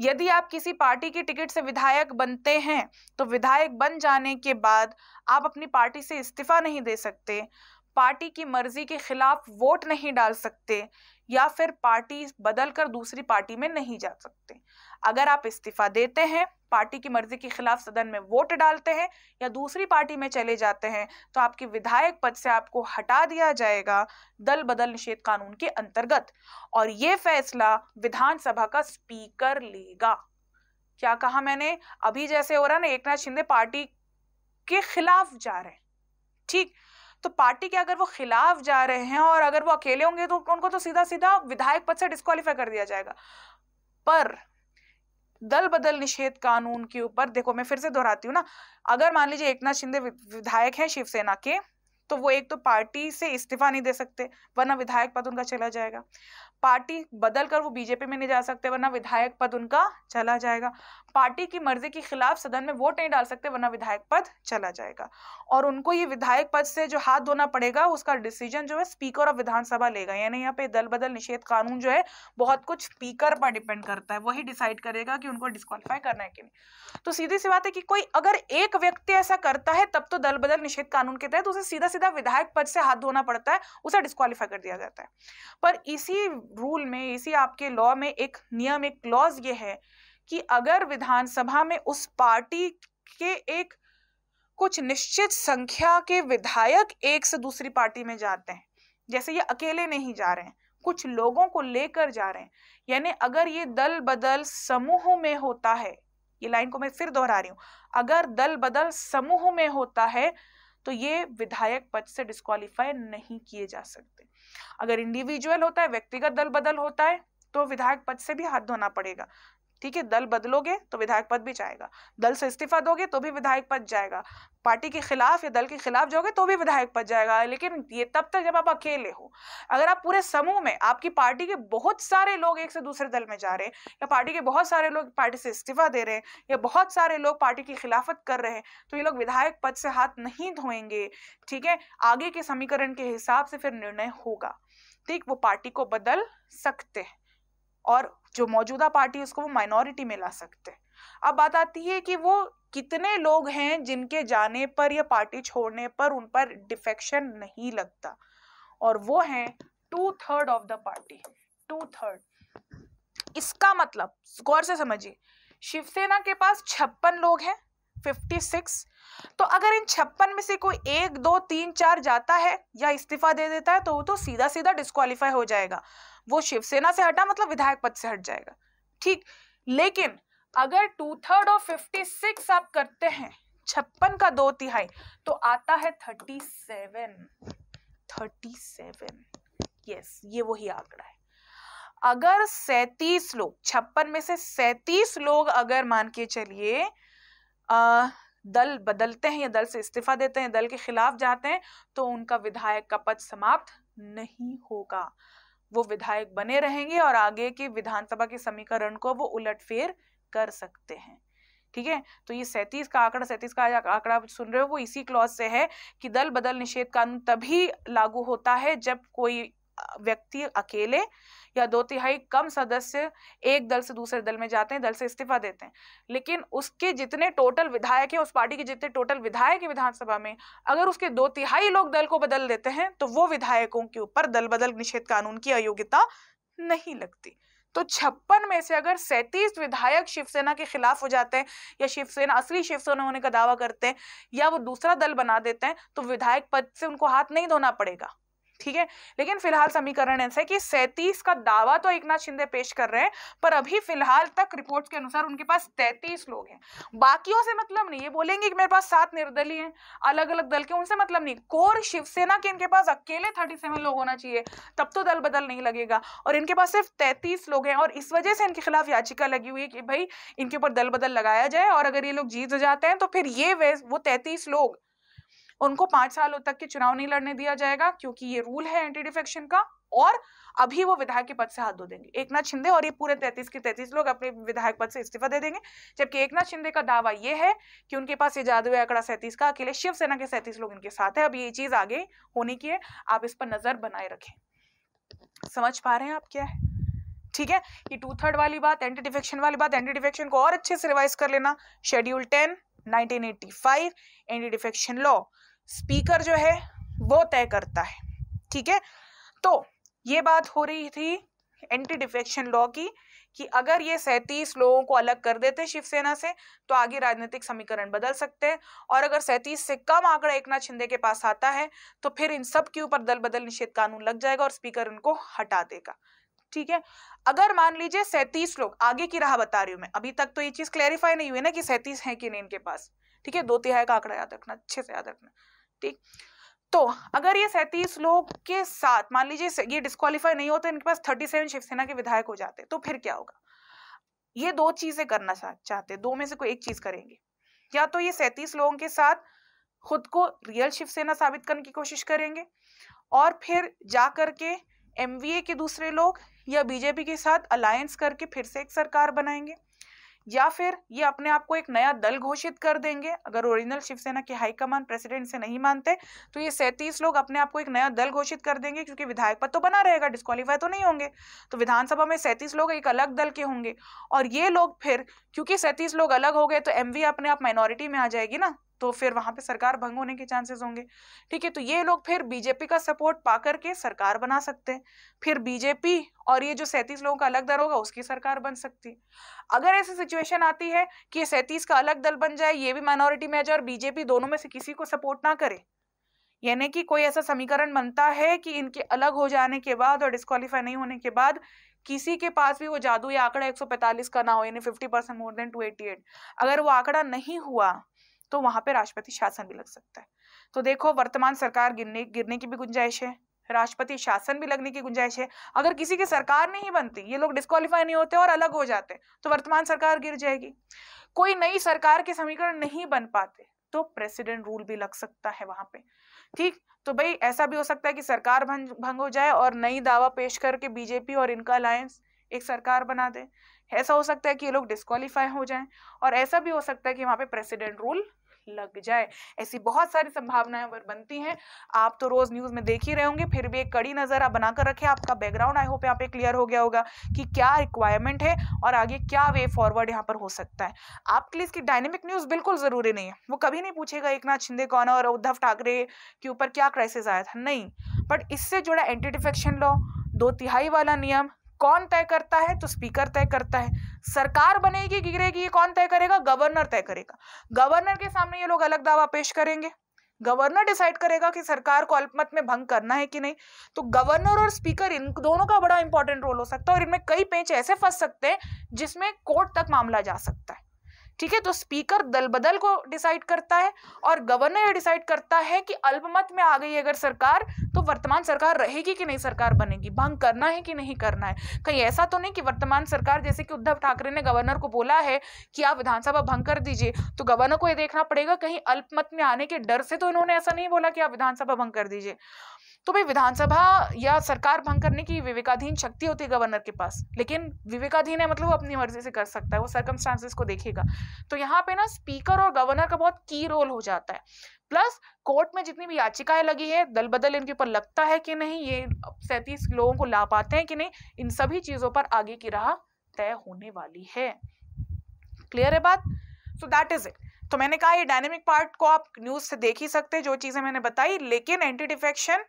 यदि आप किसी पार्टी के टिकट से विधायक बनते हैं तो विधायक बन जाने के बाद आप अपनी पार्टी से इस्तीफा नहीं दे सकते पार्टी की मर्जी के खिलाफ वोट नहीं डाल सकते या फिर पार्टी बदल कर दूसरी पार्टी में नहीं जा सकते अगर आप इस्तीफा देते हैं पार्टी की मर्जी के खिलाफ सदन में वोट डालते हैं या दूसरी पार्टी में चले जाते हैं तो आपके विधायक पद से आपको हटा दिया जाएगा दल बदल निषेध कानून के अंतर्गत और ये फैसला विधानसभा का स्पीकर लेगा क्या कहा मैंने अभी जैसे हो रहा ना एक नाथ शिंदे पार्टी के खिलाफ जा रहे हैं ठीक तो पार्टी के अगर वो खिलाफ जा रहे हैं और अगर वो अकेले होंगे तो उनको तो सीधा सीधा विधायक पद से डिस्कालीफाई कर दिया जाएगा पर दल बदल निषेध कानून के ऊपर देखो मैं फिर से दोहराती हूँ ना अगर मान लीजिए एक नाथ शिंदे विधायक हैं शिवसेना के तो वो एक तो पार्टी से इस्तीफा नहीं दे सकते वरना विधायक पद उनका चला जाएगा पार्टी बदल कर वो बीजेपी में नहीं जा सकते वरना विधायक पद उनका चला जाएगा पार्टी की मर्जी के खिलाफ सदन में वोट नहीं डाल सकते वरना विधायक पद चला जाएगा और उनको ये विधायक पद से जो हाथ धोना पड़ेगा उसका डिसीजन जो है स्पीकर ऑफ विधानसभा लेगा यानी यहाँ पे दल बदल निषेध कानून जो है बहुत कुछ स्पीकर पर डिपेंड करता है वही डिसाइड करेगा कि उनको डिस्कालीफाई करना है कि नहीं तो सीधी सी बात है कि कोई अगर एक व्यक्ति ऐसा करता है तब तो दल बदल निषेध कानून के तहत उसे सीधा सीधा विधायक पद से हाथ धोना पड़ता है उसे डिस्कालीफाई कर दिया जाता है पर इसी रूल में इसी आपके लॉ में एक नियम एक क्लॉज ये है कि अगर विधानसभा में उस पार्टी के एक कुछ निश्चित संख्या के विधायक एक से दूसरी पार्टी में जाते हैं जैसे ये अकेले नहीं जा रहे हैं कुछ लोगों को लेकर जा रहे हैं यानी अगर ये दल बदल समूह में होता है ये लाइन को मैं फिर दोहरा रही हूँ अगर दल बदल समूह में होता है तो ये विधायक पद से डिस्कालीफाई नहीं किए जा सकते अगर इंडिविजुअल होता है व्यक्तिगत दल बदल होता है तो विधायक पद से भी हाथ धोना पड़ेगा ठीक है दल बदलोगे तो विधायक पद भी जाएगा दल से इस्तीफा दोगे तो भी विधायक पद जाएगा पार्टी के खिलाफ या दल के खिलाफ जाओगे तो भी विधायक पद जाएगा लेकिन ये तब तक जब आप अकेले हो अगर आप पूरे समूह में आपकी पार्टी के बहुत सारे लोग एक से दूसरे दल में जा रहे हैं या पार्टी के बहुत सारे लोग पार्टी से इस्तीफा दे रहे हैं या बहुत सारे लोग पार्टी की खिलाफत कर रहे हैं तो ये लोग विधायक पद से हाथ नहीं धोएंगे ठीक है आगे के समीकरण के हिसाब से फिर निर्णय होगा ठीक वो पार्टी को बदल सकते हैं और जो मौजूदा पार्टी है उसको वो माइनॉरिटी में ला सकते हैं अब बात आती है कि वो कितने लोग हैं जिनके जाने पर या पार्टी छोड़ने पर उन पर डिफेक्शन नहीं लगता और वो है two third of the party two third इसका मतलब गौर से समझिए शिवसेना के पास छप्पन लोग हैं फिफ्टी सिक्स तो अगर इन छप्पन में से कोई एक दो तीन चार जाता है या इस्तीफा दे देता है तो वो तो सीधा सीधा डिस्कालीफाई हो जाएगा वो शिवसेना से हटा मतलब विधायक पद से हट जाएगा ठीक लेकिन अगर टू थर्ड और फिफ्टी सिक्स आप करते हैं छप्पन का दो तिहाई तो आता है thirty seven thirty seven yes ये वही आंकड़ा है अगर सैतीस लोग छप्पन में से सैतीस लोग अगर मान के चलिए दल बदलते हैं या दल से इस्तीफा देते हैं दल के खिलाफ जाते हैं तो उनका विधायक का पद समाप्त नहीं होगा वो विधायक बने रहेंगे और आगे के विधानसभा के समीकरण को वो उलटफेर कर सकते हैं ठीक है तो ये सैतीस का आंकड़ा सैतीस का आंकड़ा सुन रहे हो वो इसी क्लॉज से है कि दल बदल निषेध कानून तभी लागू होता है जब कोई व्यक्ति अकेले या दो तिहाई कम सदस्य एक दल से दूसरे दल में जाते हैं दल से इस्तीफा देते हैं लेकिन उसके जितने टोटल विधायक हैं उस पार्टी के जितने टोटल विधायक हैं विधानसभा में अगर उसके दो तिहाई लोग दल को बदल देते हैं तो वो विधायकों के ऊपर दल बदल निषेध कानून की अयोग्यता नहीं लगती तो छप्पन में से अगर सैंतीस विधायक शिवसेना के खिलाफ हो जाते हैं या शिवसेना असली शिवसेना होने का दावा करते हैं या वो दूसरा दल बना देते हैं तो विधायक पद से उनको हाथ नहीं धोना पड़ेगा ठीक है लेकिन फिलहाल समीकरण ऐसा है कि सैतीस का दावा तो एक नाथ शिंदे पेश कर रहे हैं पर अभी फिलहाल तक रिपोर्ट के अनुसार उनके पास तैतीस लोग हैं बाकियों से मतलब नहीं ये बोलेंगे कि मेरे पास सात निर्दलीय हैं अलग अलग दल के उनसे मतलब नहीं कोर शिवसेना के इनके पास अकेले थर्टी सेवन लोग होना चाहिए तब तो दल बदल नहीं लगेगा और इनके पास सिर्फ तैतीस लोग हैं और इस वजह से इनके खिलाफ याचिका लगी हुई है कि भाई इनके ऊपर दल बदल लगाया जाए और अगर ये लोग जीत जाते हैं तो फिर ये वो तैतीस लोग उनको पांच सालों तक के चुनाव नहीं लड़ने दिया जाएगा क्योंकि ये रूल है एंटी डिफेक्शन का और अभी वो विधायक के पद से हाथ धो देंगे एक नाथ शिंदे और ये पूरे तैतीस के तैतीस लोग अपने विधायक पद से इस्तीफा दे देंगे जबकि एक नाथ शिंदे का दावा ये है कि उनके पास ये जादुई आंकड़ा सैंतीस का अकेले शिवसेना के सैंतीस लोग इनके साथ है अब ये चीज आगे होने की है आप इस पर नजर बनाए रखें समझ पा रहे हैं आप क्या है ठीक है ये टू थर्ड वाली बात एंटी डिफेक्शन वाली बात एंटी डिफेक्शन को और अच्छे से रिवाइज कर लेना schedule ten nineteen eighty five anti defection law speaker जो है वो तय करता है ठीक है तो ये बात हो रही थी एंटी डिफेक्शन लॉ की कि अगर ये सैंतीस लोगों को अलग कर देते शिवसेना से तो आगे राजनीतिक समीकरण बदल सकते हैं और अगर सैंतीस से कम आंकड़ा एक नाथ शिंदे के पास आता है तो फिर इन सब के ऊपर दल बदल निषेध कानून लग जाएगा और स्पीकर उनको हटा देगा ठीक है अगर मान लीजिए सैंतीस लोग आगे की राह बता रही हूँ मैं अभी तक तो ये चीज़ क्लैरिफाई नहीं हुई ना कि सैंतीस है कि नहीं इनके पास ठीक है दो तिहाई का आंकड़ा याद रखना अच्छे से याद रखना ठीक तो अगर ये सैतीस लोग के साथ मान लीजिए ये डिस्कालीफाई नहीं होते इनके पास थर्टी सेवन शिवसेना के विधायक हो जाते तो फिर क्या होगा ये दो चीजें करना चाहते दो में से कोई एक चीज करेंगे या तो ये सैतीस लोगों के साथ खुद को रियल शिवसेना साबित करने की कोशिश करेंगे और फिर जा करके एमवीए के दूसरे लोग या बीजेपी के साथ अलायंस करके फिर से एक सरकार बनाएंगे या फिर ये अपने आप को एक नया दल घोषित कर देंगे अगर ओरिजिनल शिवसेना के हाईकमान प्रेसिडेंट से नहीं मानते तो ये सैंतीस लोग अपने आप को एक नया दल घोषित कर देंगे क्योंकि विधायक पद तो बना रहेगा डिस्कालीफाई तो नहीं होंगे तो विधानसभा में सैंतीस लोग एक अलग दल के होंगे और ये लोग फिर क्योंकि सैंतीस लोग अलग हो गए तो एम अपने आप माइनॉरिटी में आ जाएगी ना तो फिर वहां पे सरकार भंग होने के चांसेस होंगे ठीक है तो ये लोग फिर बीजेपी का सपोर्ट पा करके सरकार बना सकते हैं फिर बीजेपी और ये जो सैंतीस लोगों का अलग दल होगा उसकी सरकार बन सकती है अगर ऐसी सिचुएशन आती है कि ये सैंतीस का अलग दल बन जाए ये भी माइनॉरिटी में आ जाए और बीजेपी दोनों में से किसी को सपोर्ट ना करे यानी कि कोई ऐसा समीकरण बनता है कि इनके अलग हो जाने के बाद और डिस्कालीफाई नहीं होने के बाद किसी के पास भी वो जादू या आंकड़ा 145 का ना हो यानी 50 परसेंट मोर देन 288 अगर वो आंकड़ा नहीं हुआ तो वहां पे राष्ट्रपति शासन भी लग सकता है तो देखो वर्तमान सरकार गिरने गिरने की भी गुंजाइश है राष्ट्रपति शासन भी लगने की गुंजाइश है अगर किसी की सरकार नहीं बनती ये लोग डिस्कालीफाई नहीं होते और अलग हो जाते तो वर्तमान सरकार गिर जाएगी कोई नई सरकार के समीकरण नहीं बन पाते तो प्रेसिडेंट रूल भी लग सकता है वहां पे ठीक तो भाई ऐसा भी हो सकता है कि सरकार भंग भंग हो जाए और नई दावा पेश करके बीजेपी और इनका अलायंस एक सरकार बना दे ऐसा हो सकता है कि ये लोग डिस्कालीफाई हो जाएं और ऐसा भी हो सकता है कि वहां पे प्रेसिडेंट रूल लग जाए ऐसी बहुत सारी संभावनाएं बनती हैं आप तो रोज न्यूज में देख ही रहे होंगे फिर भी एक कड़ी नजर आप बनाकर रखें आपका बैकग्राउंड आई होप यहाँ पे क्लियर हो गया होगा कि क्या रिक्वायरमेंट है और आगे क्या वे फॉरवर्ड यहाँ पर हो सकता है आपके लिए इसकी डायनेमिक न्यूज बिल्कुल जरूरी नहीं है वो कभी नहीं पूछेगा एक नाथ शिंदे कौन और उद्धव ठाकरे के ऊपर क्या क्राइसिस आया था नहीं बट इससे जुड़ा एंटी डिफेक्शन लॉ दो तिहाई वाला नियम कौन तय करता है तो स्पीकर तय करता है सरकार बनेगी गिरेगी ये कौन तय करेगा गवर्नर तय करेगा गवर्नर के सामने ये लोग अलग दावा पेश करेंगे गवर्नर डिसाइड करेगा कि सरकार को अल्पमत में भंग करना है कि नहीं तो गवर्नर और स्पीकर इन दोनों का बड़ा इंपॉर्टेंट रोल हो सकता है और इनमें कई पेंच ऐसे फंस सकते हैं जिसमें कोर्ट तक मामला जा सकता है ठीक है तो स्पीकर दल बदल को डिसाइड करता है और गवर्नर डिसाइड करता है कि अल्पमत में आ गई अगर सरकार तो वर्तमान सरकार रहेगी कि नहीं सरकार बनेगी भंग करना है कि नहीं करना है कहीं ऐसा तो नहीं कि वर्तमान सरकार जैसे कि उद्धव ठाकरे ने गवर्नर को बोला है कि आप विधानसभा भंग कर दीजिए तो गवर्नर को ये देखना पड़ेगा कहीं अल्पमत में आने के डर से तो इन्होंने ऐसा नहीं बोला कि आप विधानसभा भंग कर दीजिए तो भाई विधानसभा या सरकार भंग करने की विवेकाधीन शक्ति होती है गवर्नर के पास लेकिन विवेकाधीन है मतलब वो अपनी मर्जी से कर सकता है वो सर्कमस्टांसिस को देखेगा तो यहाँ पे ना स्पीकर और गवर्नर का बहुत की रोल हो जाता है प्लस कोर्ट में जितनी भी याचिकाएं लगी है दल बदल इनके ऊपर लगता है कि नहीं ये सैंतीस लोगों को ला पाते हैं कि नहीं इन सभी चीज़ों पर आगे की राह तय होने वाली है क्लियर है बात सो दैट इज इट तो मैंने कहा ये डायनेमिक पार्ट को आप न्यूज़ से देख ही सकते जो चीज़ें मैंने बताई लेकिन एंटी डिफेक्शन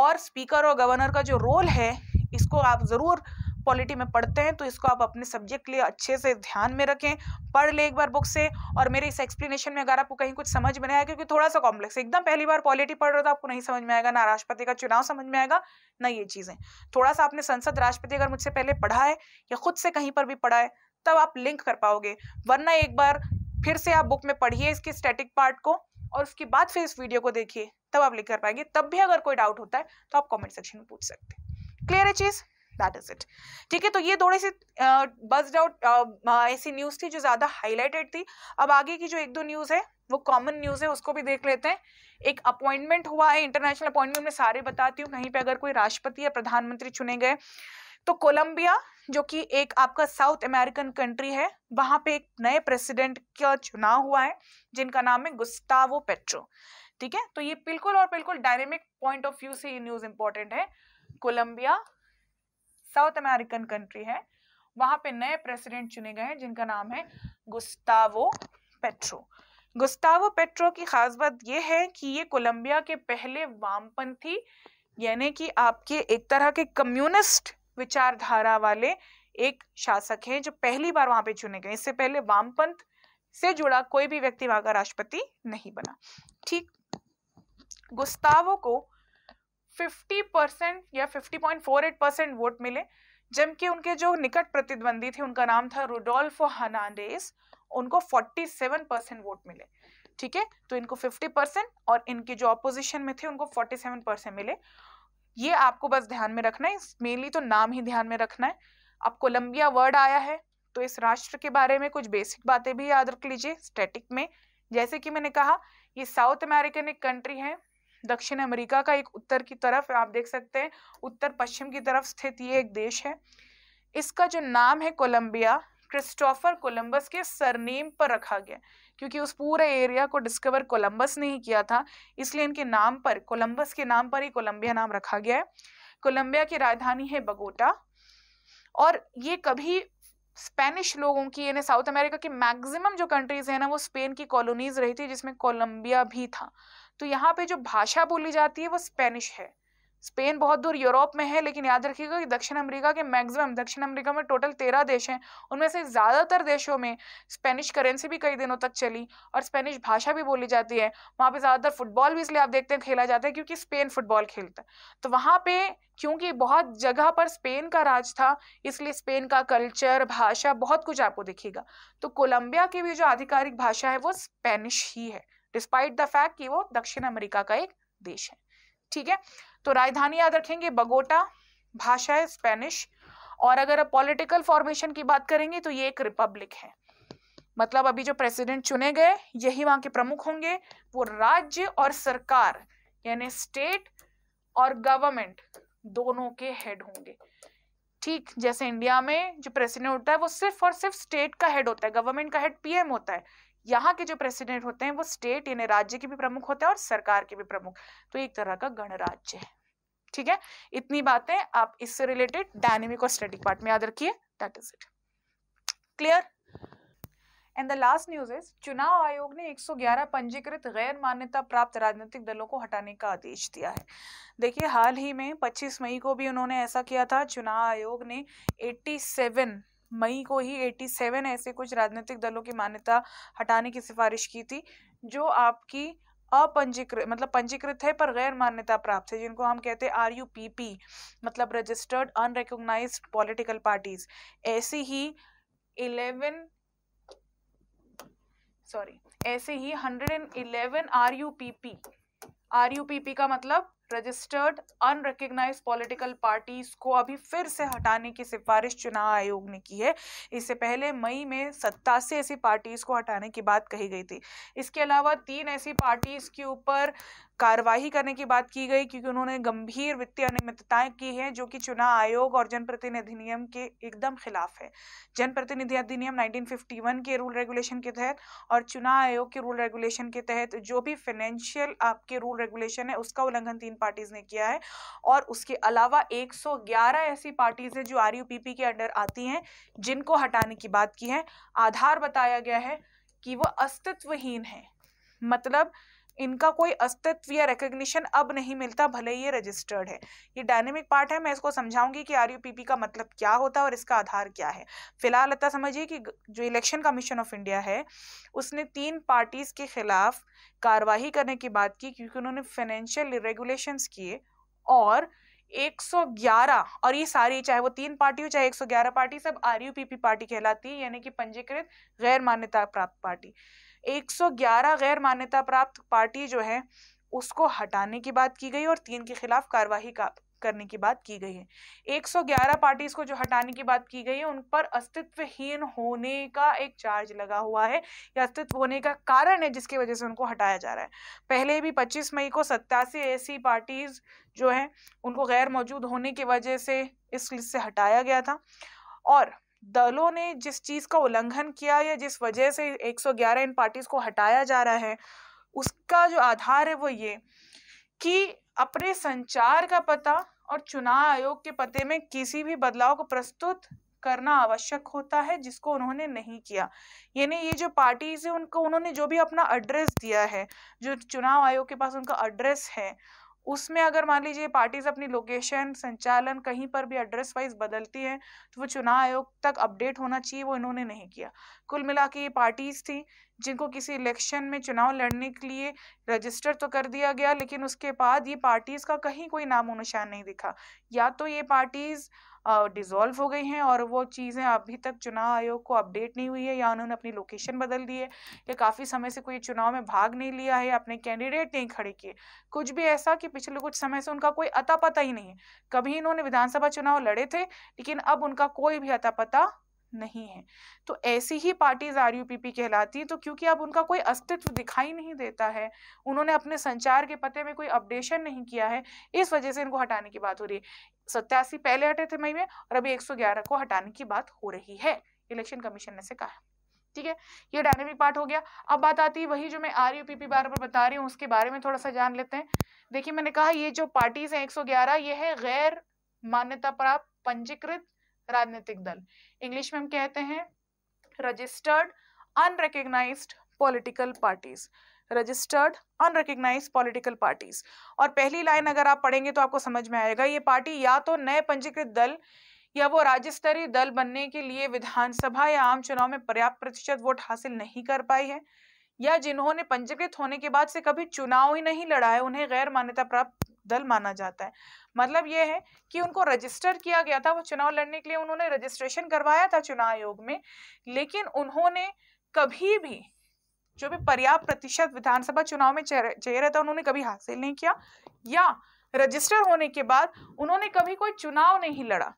और स्पीकर और गवर्नर का जो रोल है इसको आप ज़रूर पॉलिटी में पढ़ते हैं तो इसको आप अपने सब्जेक्ट के लिए अच्छे से ध्यान में रखें पढ़ लें एक बार बुक से और मेरे इस एक्सप्लेनेशन में अगर आपको कहीं कुछ समझ में आया क्योंकि थोड़ा सा कॉम्प्लेक्स है एकदम पहली बार पॉलिटी पढ़ रहे हो तो आपको नहीं समझ में आएगा ना राष्ट्रपति का चुनाव समझ में आएगा ना ये चीज़ें थोड़ा सा आपने संसद राष्ट्रपति अगर मुझसे पहले पढ़ा है या खुद से कहीं पर भी पढ़ा है तब आप लिंक कर पाओगे वरना एक बार फिर से आप बुक में पढ़िए इसके स्टैटिक पार्ट को और उसके बाद फिर इस वीडियो को देखिए तब आप लिख कर पाएंगे तब भी अगर कोई डाउट होता है तो आप कमेंट सेक्शन में पूछ सकते हैं क्लियर है चीज़ दैट इज इट ठीक है तो ये थोड़ी सी बस डाउट ऐसी न्यूज थी जो ज्यादा हाईलाइटेड थी अब आगे की जो एक दो न्यूज है वो कॉमन न्यूज है उसको भी देख लेते हैं एक अपॉइंटमेंट हुआ है इंटरनेशनल अपॉइंटमेंट में सारे बताती हूँ कहीं पे अगर कोई राष्ट्रपति या प्रधानमंत्री चुने गए तो कोलंबिया जो कि एक आपका साउथ अमेरिकन कंट्री है वहां पे एक नए प्रेसिडेंट का चुनाव हुआ है जिनका नाम है गुस्तावो पेट्रो ठीक है तो ये बिल्कुल और बिल्कुल डायनेमिक पॉइंट ऑफ व्यू से ये न्यूज इंपॉर्टेंट है कोलंबिया साउथ अमेरिकन कंट्री है वहां पे नए प्रेसिडेंट चुने गए हैं जिनका नाम है गुस्तावो पेट्रो गुस्तावो पेट्रो की खास बात यह है कि ये कोलंबिया के पहले वामपंथी यानी कि आपके एक तरह के कम्युनिस्ट विचारधारा वाले एक शासक हैं जो पहली बार वहां पे चुने गए इससे पहले वामपंथ से जुड़ा कोई भी व्यक्ति वहां का राष्ट्रपति नहीं बना ठीक गुस्तावो को 50 परसेंट या 50.48 परसेंट वोट मिले जबकि उनके जो निकट प्रतिद्वंदी थे उनका नाम था रुडोल्फो हनाडेस उनको 47 परसेंट वोट मिले ठीक है तो इनको 50 परसेंट और इनके जो अपोजिशन में थे उनको 47 परसेंट मिले ये आपको बस ध्यान में रखना है मेनली तो नाम ही ध्यान में रखना है अब कोलंबिया वर्ड आया है तो इस राष्ट्र के बारे में कुछ बेसिक बातें भी याद रख लीजिए स्टैटिक में जैसे कि मैंने कहा ये साउथ अमेरिकन एक कंट्री है दक्षिण अमेरिका का एक उत्तर की तरफ आप देख सकते हैं उत्तर पश्चिम की तरफ स्थित ये एक देश है इसका जो नाम है कोलंबिया क्रिस्टोफर कोलंबस के सरनेम पर रखा गया क्योंकि उस पूरे एरिया को डिस्कवर कोलंबस ने ही किया था इसलिए इनके नाम पर कोलंबस के नाम पर ही कोलंबिया नाम रखा गया है कोलंबिया की राजधानी है बगोटा और ये कभी स्पेनिश लोगों की यानी साउथ अमेरिका की मैक्सिमम जो कंट्रीज है ना वो स्पेन की कॉलोनीज रही थी जिसमें कोलंबिया भी था तो यहाँ पे जो भाषा बोली जाती है वो स्पेनिश है स्पेन बहुत दूर यूरोप में है लेकिन याद रखिएगा कि दक्षिण अमेरिका के मैक्सिमम दक्षिण अमेरिका में टोटल तेरह देश हैं उनमें से ज़्यादातर देशों में स्पेनिश करेंसी भी कई दिनों तक चली और स्पेनिश भाषा भी बोली जाती है वहाँ पे ज़्यादातर फुटबॉल भी इसलिए आप देखते हैं खेला जाता है क्योंकि स्पेन फुटबॉल खेलता है तो वहाँ पे क्योंकि बहुत जगह पर स्पेन का राज था इसलिए स्पेन का कल्चर भाषा बहुत कुछ आपको दिखेगा तो कोलंबिया की भी जो आधिकारिक भाषा है वो स्पेनिश ही है डिस्पाइट द फैक्ट कि वो दक्षिण अमेरिका का एक देश है ठीक है तो राजधानी याद रखेंगे बगोटा भाषा है स्पेनिश और अगर आप पॉलिटिकल फॉर्मेशन की बात करेंगे तो ये एक रिपब्लिक है मतलब अभी जो प्रेसिडेंट चुने गए यही वहां के प्रमुख होंगे वो राज्य और सरकार यानी स्टेट और गवर्नमेंट दोनों के हेड होंगे ठीक जैसे इंडिया में जो प्रेसिडेंट होता है वो सिर्फ और सिर्फ स्टेट का हेड होता है गवर्नमेंट का हेड पीएम होता है यहाँ के जो प्रेसिडेंट होते हैं वो स्टेट यानी राज्य के भी प्रमुख होते हैं और सरकार के भी प्रमुख तो एक तरह का गणराज्य है ठीक है इतनी बातें आप इससे रिलेटेड डायनेमिक और स्टेटिक पार्ट में याद रखिए that is it clear and the last news is चुनाव आयोग ने 111 पंजीकृत गैर मान्यता प्राप्त राजनीतिक दलों को हटाने का आदेश दिया है देखिए हाल ही में 25 मई को भी उन्होंने ऐसा किया था चुनाव आयोग ने 87 मई को ही 87 ऐसे कुछ राजनीतिक दलों की मान्यता हटाने की सिफारिश की थी जो आपकी अपंजीकृत मतलब पंजीकृत है पर गैर मान्यता प्राप्त है जिनको हम कहते हैं आर यू पी पी मतलब रजिस्टर्ड अनरिकोगनाइज पॉलिटिकल पार्टीज ऐसी ही इलेवन सॉरी ऐसे ही hundred and eleven R U P P R U P P का मतलब रजिस्टर्ड अनरिकग्नाइज पॉलिटिकल पार्टीज को अभी फिर से हटाने की सिफारिश चुनाव आयोग ने की है इससे पहले मई में सत्तासी ऐसी पार्टीज को हटाने की बात कही गई थी इसके अलावा तीन ऐसी पार्टीज के ऊपर कार्यवाही करने की बात की गई क्योंकि उन्होंने गंभीर वित्तीय अनियमितताएं की हैं जो कि चुनाव आयोग और जनप्रतिनिधि नियम के एकदम खिलाफ है जनप्रतिनिधि अधिनियम 1951 के रूल रेगुलेशन के तहत और चुनाव आयोग के रूल रेगुलेशन के तहत जो भी फाइनेंशियल आपके रूल रेगुलेशन है उसका उल्लंघन तीन पार्टीज ने किया है और उसके अलावा एक ऐसी पार्टीज है जो आर के अंडर आती हैं जिनको हटाने की बात की है आधार बताया गया है कि वह अस्तित्वहीन है मतलब इनका कोई अस्तित्व या रिकग्निशन अब नहीं मिलता भले ये रजिस्टर्ड है ये डायनेमिक पार्ट है मैं इसको समझाऊंगी कि आर का मतलब क्या होता है और इसका आधार क्या है फिलहाल अतः समझिए कि जो इलेक्शन कमीशन ऑफ इंडिया है उसने तीन पार्टीज के खिलाफ कार्रवाई करने की बात की क्योंकि उन्होंने फाइनेंशियल रेगुलेशन किए और 111 और ये सारी चाहे वो तीन पार्टी हो चाहे 111 पार्टी सब आर पार्टी कहलाती है यानी कि पंजीकृत गैर मान्यता प्राप्त पार्टी 111 गैर मान्यता प्राप्त पार्टी जो है उसको हटाने की बात की गई और तीन के खिलाफ कार्रवाई का करने की बात की गई है 111 पार्टीज को जो हटाने की बात की गई है उन पर अस्तित्वहीन होने का एक चार्ज लगा हुआ है या अस्तित्व होने का कारण है जिसकी वजह से उनको हटाया जा रहा है पहले भी 25 मई को सत्तासी ऐसी पार्टीज जो हैं उनको गैर मौजूद होने की वजह से इस लिस्ट से हटाया गया था और दलों ने जिस चीज़ का उल्लंघन किया या जिस वजह से 111 इन पार्टीज़ को हटाया जा रहा है उसका जो आधार है वो ये कि अपने संचार का पता और चुनाव आयोग के पते में किसी भी बदलाव को प्रस्तुत करना आवश्यक होता है जिसको उन्होंने नहीं किया यानी ये जो पार्टीज है उनको उन्होंने जो भी अपना एड्रेस दिया है जो चुनाव आयोग के पास उनका एड्रेस है उसमें अगर मान लीजिए पार्टीज अपनी लोकेशन संचालन कहीं पर भी एड्रेस वाइज बदलती हैं तो वो चुनाव आयोग तक अपडेट होना चाहिए वो इन्होंने नहीं किया कुल मिला के ये पार्टीज थी जिनको किसी इलेक्शन में चुनाव लड़ने के लिए रजिस्टर तो कर दिया गया लेकिन उसके बाद ये पार्टीज का कहीं कोई नामो निशान नहीं दिखा या तो ये पार्टीज़ डिज़ोल्व हो गई हैं और वो चीज़ें अभी तक चुनाव आयोग को अपडेट नहीं हुई है या उन्होंने अपनी लोकेशन बदल दी है या काफ़ी समय से कोई चुनाव में भाग नहीं लिया है अपने कैंडिडेट नहीं खड़े किए कुछ भी ऐसा कि पिछले कुछ समय से उनका कोई अता पता ही नहीं है कभी इन्होंने विधानसभा चुनाव लड़े थे लेकिन अब उनका कोई भी अता पता नहीं है तो ऐसी ही पार्टीज आर कहलाती हैं तो क्योंकि अब उनका कोई अस्तित्व दिखाई नहीं देता है उन्होंने अपने संचार के पते में कोई अपडेशन नहीं किया है इस वजह से इनको हटाने की बात हो रही है सत्यासी पहले हटे थे मई में और अभी 111 को हटाने की बात हो रही है इलेक्शन कमीशन ने से कहा ठीक है ये डायनेमिक पार्ट हो गया अब बात आती है वही जो मैं आर यू पी बार बार बता रही हूँ उसके बारे में थोड़ा सा जान लेते हैं देखिए मैंने कहा ये जो पार्टीज हैं 111 ये है गैर मान्यता प्राप्त पंजीकृत राजनीतिक दल इंग्लिश में हम कहते हैं registered unrecognised political parties registered unrecognised political parties और पहली लाइन अगर आप पढ़ेंगे तो आपको समझ में आएगा ये पार्टी या तो नए पंजीकृत दल या वो राज्य स्तरीय दल बनने के लिए विधानसभा या आम चुनाव में पर्याप्त प्रतिशत वोट हासिल नहीं कर पाई है या जिन्होंने पंजीकृत होने के बाद से कभी चुनाव ही नहीं लड़ा है उन्हें गैर मान्यता प्राप्त दल माना जाता है मतलब ये है कि उनको रजिस्टर किया गया था वो चुनाव लड़ने के लिए उन्होंने रजिस्ट्रेशन करवाया था चुनाव आयोग में लेकिन उन्होंने कभी भी जो भी पर्याप्त प्रतिशत विधानसभा चुनाव में चेहरा था उन्होंने कभी हासिल नहीं किया या रजिस्टर होने के बाद उन्होंने कभी कोई चुनाव नहीं लड़ा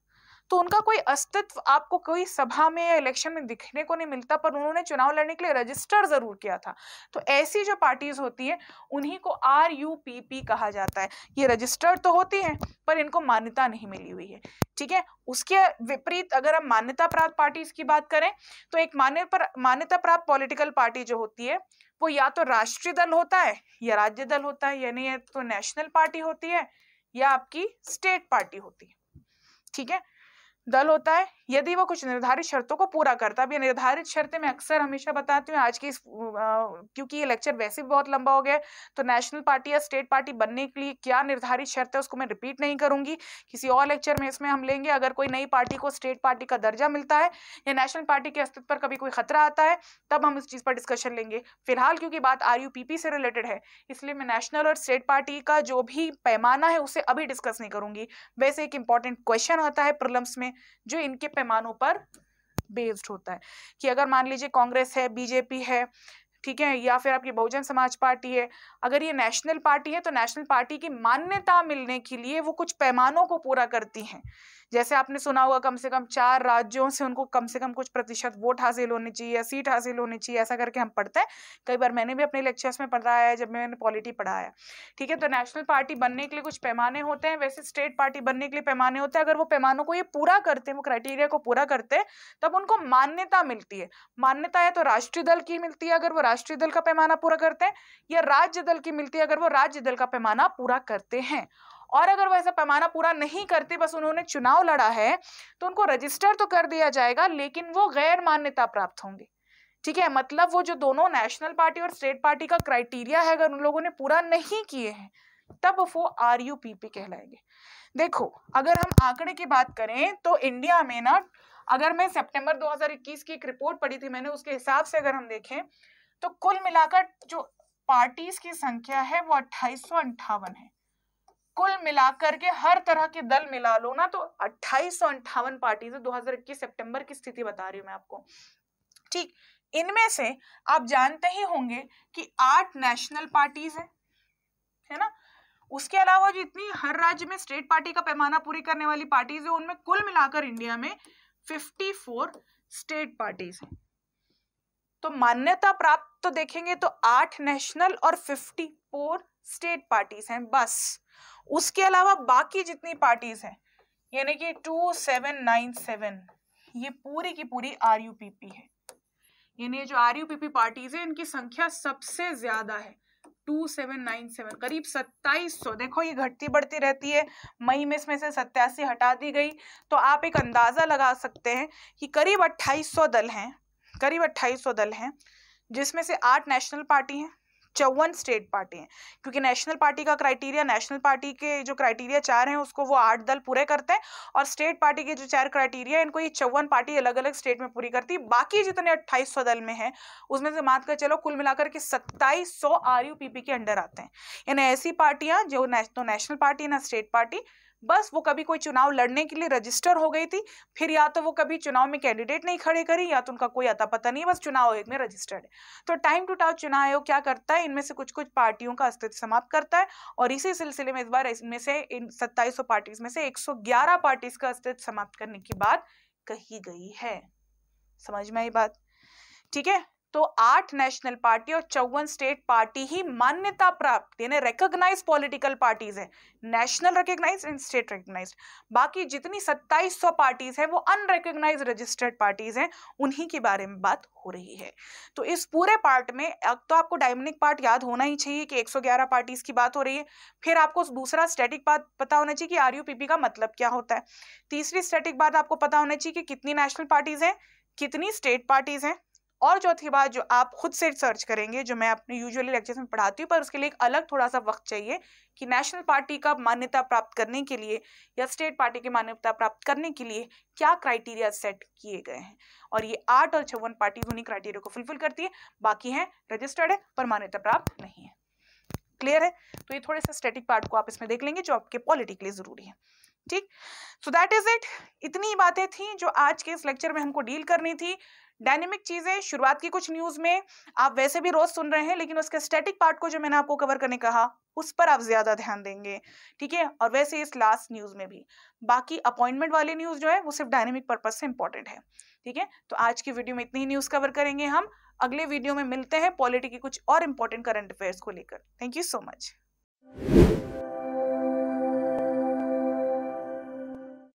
तो उनका कोई अस्तित्व आपको कोई सभा में या इलेक्शन में दिखने को नहीं मिलता पर उन्होंने चुनाव लड़ने के लिए रजिस्टर ज़रूर किया था तो ऐसी जो पार्टीज़ होती है उन्हीं को आर यू पी पी कहा जाता है ये रजिस्टर तो होती है पर इनको मान्यता नहीं मिली हुई है ठीक है उसके विपरीत अगर हम मान्यता प्राप्त पार्टीज़ की बात करें तो एक मान्य पर मान्यता प्राप्त पॉलिटिकल पार्टी जो होती है वो या तो राष्ट्रीय दल होता है या राज्य दल होता है यानी तो नेशनल पार्टी होती है या आपकी स्टेट पार्टी होती है ठीक है दल होता है यदि वो कुछ निर्धारित शर्तों को पूरा करता है निर्धारित शर्तें मैं अक्सर हमेशा बताती हूँ आज की इस क्योंकि ये लेक्चर वैसे भी बहुत लंबा हो गया तो नेशनल पार्टी या स्टेट पार्टी बनने के लिए क्या निर्धारित शर्त है उसको मैं रिपीट नहीं करूंगी किसी और लेक्चर में इसमें हम लेंगे अगर कोई नई पार्टी को स्टेट पार्टी का दर्जा मिलता है या नेशनल पार्टी के अस्तित्व पर कभी कोई खतरा आता है तब हम इस चीज़ पर डिस्कशन लेंगे फिलहाल क्योंकि बात आर से रिलेटेड है इसलिए मैं नेशनल और स्टेट पार्टी का जो भी पैमाना है उसे अभी डिस्कस नहीं करूंगी वैसे एक इंपॉर्टेंट क्वेश्चन आता है प्रलम्स में जो इनके पैमानों पर बेस्ड होता है कि अगर मान लीजिए कांग्रेस है बीजेपी है ठीक है या फिर आपकी बहुजन समाज पार्टी है अगर ये नेशनल पार्टी है तो नेशनल पार्टी की मान्यता मिलने के लिए वो कुछ पैमानों को पूरा करती हैं जैसे आपने सुना होगा कम से कम चार राज्यों से उनको कम से कम कुछ प्रतिशत वोट हासिल होने चाहिए या सीट हासिल होनी चाहिए ऐसा करके हम पढ़ते हैं कई बार मैंने भी अपने लेक्चर्स में पढ़ाया है जब मैंने पॉलिटी पढ़ाया ठीक है तो नेशनल पार्टी बनने के लिए कुछ पैमाने होते हैं वैसे स्टेट पार्टी बनने के लिए पैमाने होते हैं अगर वो पैमानों को ये पूरा करते हैं वो क्राइटेरिया को पूरा करते हैं तब उनको मान्यता मिलती है मान्यता है तो राष्ट्रीय दल की मिलती है अगर वो राष्ट्रीय दल का पैमाना पूरा करते हैं या राज्य दल की मिलती है अगर वो राज्य दल का पैमाना पूरा करते हैं और अगर वह ऐसा पैमाना पूरा नहीं करते बस उन्होंने चुनाव लड़ा है तो उनको रजिस्टर तो कर दिया जाएगा लेकिन वो गैर मान्यता प्राप्त होंगे ठीक है मतलब वो जो दोनों नेशनल पार्टी और स्टेट पार्टी का क्राइटेरिया है अगर उन लोगों ने पूरा नहीं किए हैं तब वो आर यू पी पी कहलाएंगे देखो अगर हम आंकड़े की बात करें तो इंडिया में ना अगर मैं सितंबर 2021 की एक रिपोर्ट पढ़ी थी मैंने उसके हिसाब से अगर हम देखें तो कुल मिलाकर जो पार्टीज की संख्या है वो अट्ठाईस है कुल मिलाकर के हर तरह के दल मिला लो ना तो अट्ठाईस सौ अंठावन पार्टीज दो हजार इक्कीस सेप्टेम्बर की स्थिति बता रही हूँ मैं आपको ठीक इनमें से आप जानते ही होंगे कि आठ नेशनल पार्टीज है है ना उसके अलावा जितनी हर राज्य में स्टेट पार्टी का पैमाना पूरी करने वाली पार्टीज है उनमें कुल मिलाकर इंडिया में 54 स्टेट पार्टीज हैं तो मान्यता प्राप्त तो देखेंगे तो आठ नेशनल और 54 स्टेट पार्टीज हैं बस उसके अलावा बाकी जितनी पार्टीज हैं यानी कि टू सेवन नाइन सेवन ये पूरी की पूरी आर है यानी जो आर पार्टीज है इनकी संख्या सबसे ज्यादा है टू सेवन नाइन सेवन करीब सत्ताईस सौ देखो ये घटती बढ़ती रहती है मई में इसमें से सत्तासी हटा दी गई तो आप एक अंदाज़ा लगा सकते हैं कि करीब अट्ठाईस सौ दल हैं करीब अट्ठाईस सौ दल हैं जिसमें से आठ नेशनल पार्टी हैं चौवन स्टेट पार्टी हैं क्योंकि नेशनल पार्टी का क्राइटेरिया नेशनल पार्टी के जो क्राइटेरिया चार हैं उसको वो आठ दल पूरे करते हैं और स्टेट पार्टी के जो चार क्राइटेरिया इनको ये चौवन पार्टी अलग अलग स्टेट में पूरी करती है बाकी जितने अट्ठाईस दल में है उसमें से मात कर चलो कुल मिलाकर के सत्ताईस सौ आर यू के अंडर आते हैं यानी ऐसी पार्टियां जो तो नेशनल पार्टी ना स्टेट पार्टी बस वो कभी कोई चुनाव लड़ने के लिए रजिस्टर हो गई थी फिर या तो वो कभी चुनाव में कैंडिडेट नहीं खड़े करी या तो उनका कोई अता पता नहीं बस चुनाव आयोग में रजिस्टर्ड है तो टाइम टू टाइम चुनाव आयोग क्या करता है इनमें से कुछ कुछ पार्टियों का अस्तित्व समाप्त करता है और इसी सिलसिले में इस बार इनमें से इन सत्ताईस पार्टीज में से एक पार्टीज का अस्तित्व समाप्त करने की बात कही गई है समझ में आई बात ठीक है तो आठ नेशनल पार्टी और चौवन स्टेट पार्टी ही मान्यता प्राप्त यानी रिकोगनाइज पॉलिटिकल पार्टीज हैं national recognise and state recognise बाकी जितनी 2700 पार्टीज हैं वो अनरिकोगनाइज रजिस्टर्ड पार्टीज हैं उन्हीं के बारे में बात हो रही है तो इस पूरे पार्ट में अब तो आपको डायमनिक पार्ट याद होना ही चाहिए कि 111 पार्टीज की बात हो रही है फिर आपको दूसरा स्टैटिक बात पता होना चाहिए कि आर का मतलब क्या होता है तीसरी स्टैटिक बात आपको पता होना चाहिए कि कितनी नेशनल पार्टीज हैं कितनी स्टेट पार्टीज हैं और चौथी बात जो आप खुद से सर्च करेंगे जो मैं अपने यूजुअली लेक्चर्स में पढ़ाती हूँ पर उसके लिए एक अलग थोड़ा सा वक्त चाहिए कि नेशनल पार्टी का मान्यता प्राप्त करने के लिए या स्टेट पार्टी की मान्यता प्राप्त करने के लिए क्या क्राइटेरिया सेट किए गए हैं और ये आठ और छवन पार्टी उन्हीं क्राइटेरिया को फुलफिल करती है बाकी हैं रजिस्टर्ड है पर मान्यता प्राप्त नहीं है क्लियर है तो ये थोड़े से स्टेटिक पार्ट को आप इसमें देख लेंगे जो आपके पॉलिटिकली ज़रूरी है ठीक सो दैट इज इट इतनी बातें थी जो आज के इस लेक्चर में हमको डील करनी थी डायनेमिक चीज़ें शुरुआत की कुछ न्यूज़ में आप वैसे भी रोज़ सुन रहे हैं लेकिन उसके स्टैटिक पार्ट को जो मैंने आपको कवर करने कहा उस पर आप ज़्यादा ध्यान देंगे ठीक है और वैसे इस लास्ट न्यूज़ में भी बाकी अपॉइंटमेंट वाली न्यूज़ जो है वो सिर्फ डायनेमिक पर्पज से इंपॉर्टेंट है ठीक है तो आज की वीडियो में इतनी ही न्यूज़ कवर करेंगे हम अगले वीडियो में मिलते हैं पॉलिटी के कुछ और इम्पोर्टेंट करंट अफेयर्स को लेकर थैंक यू सो मच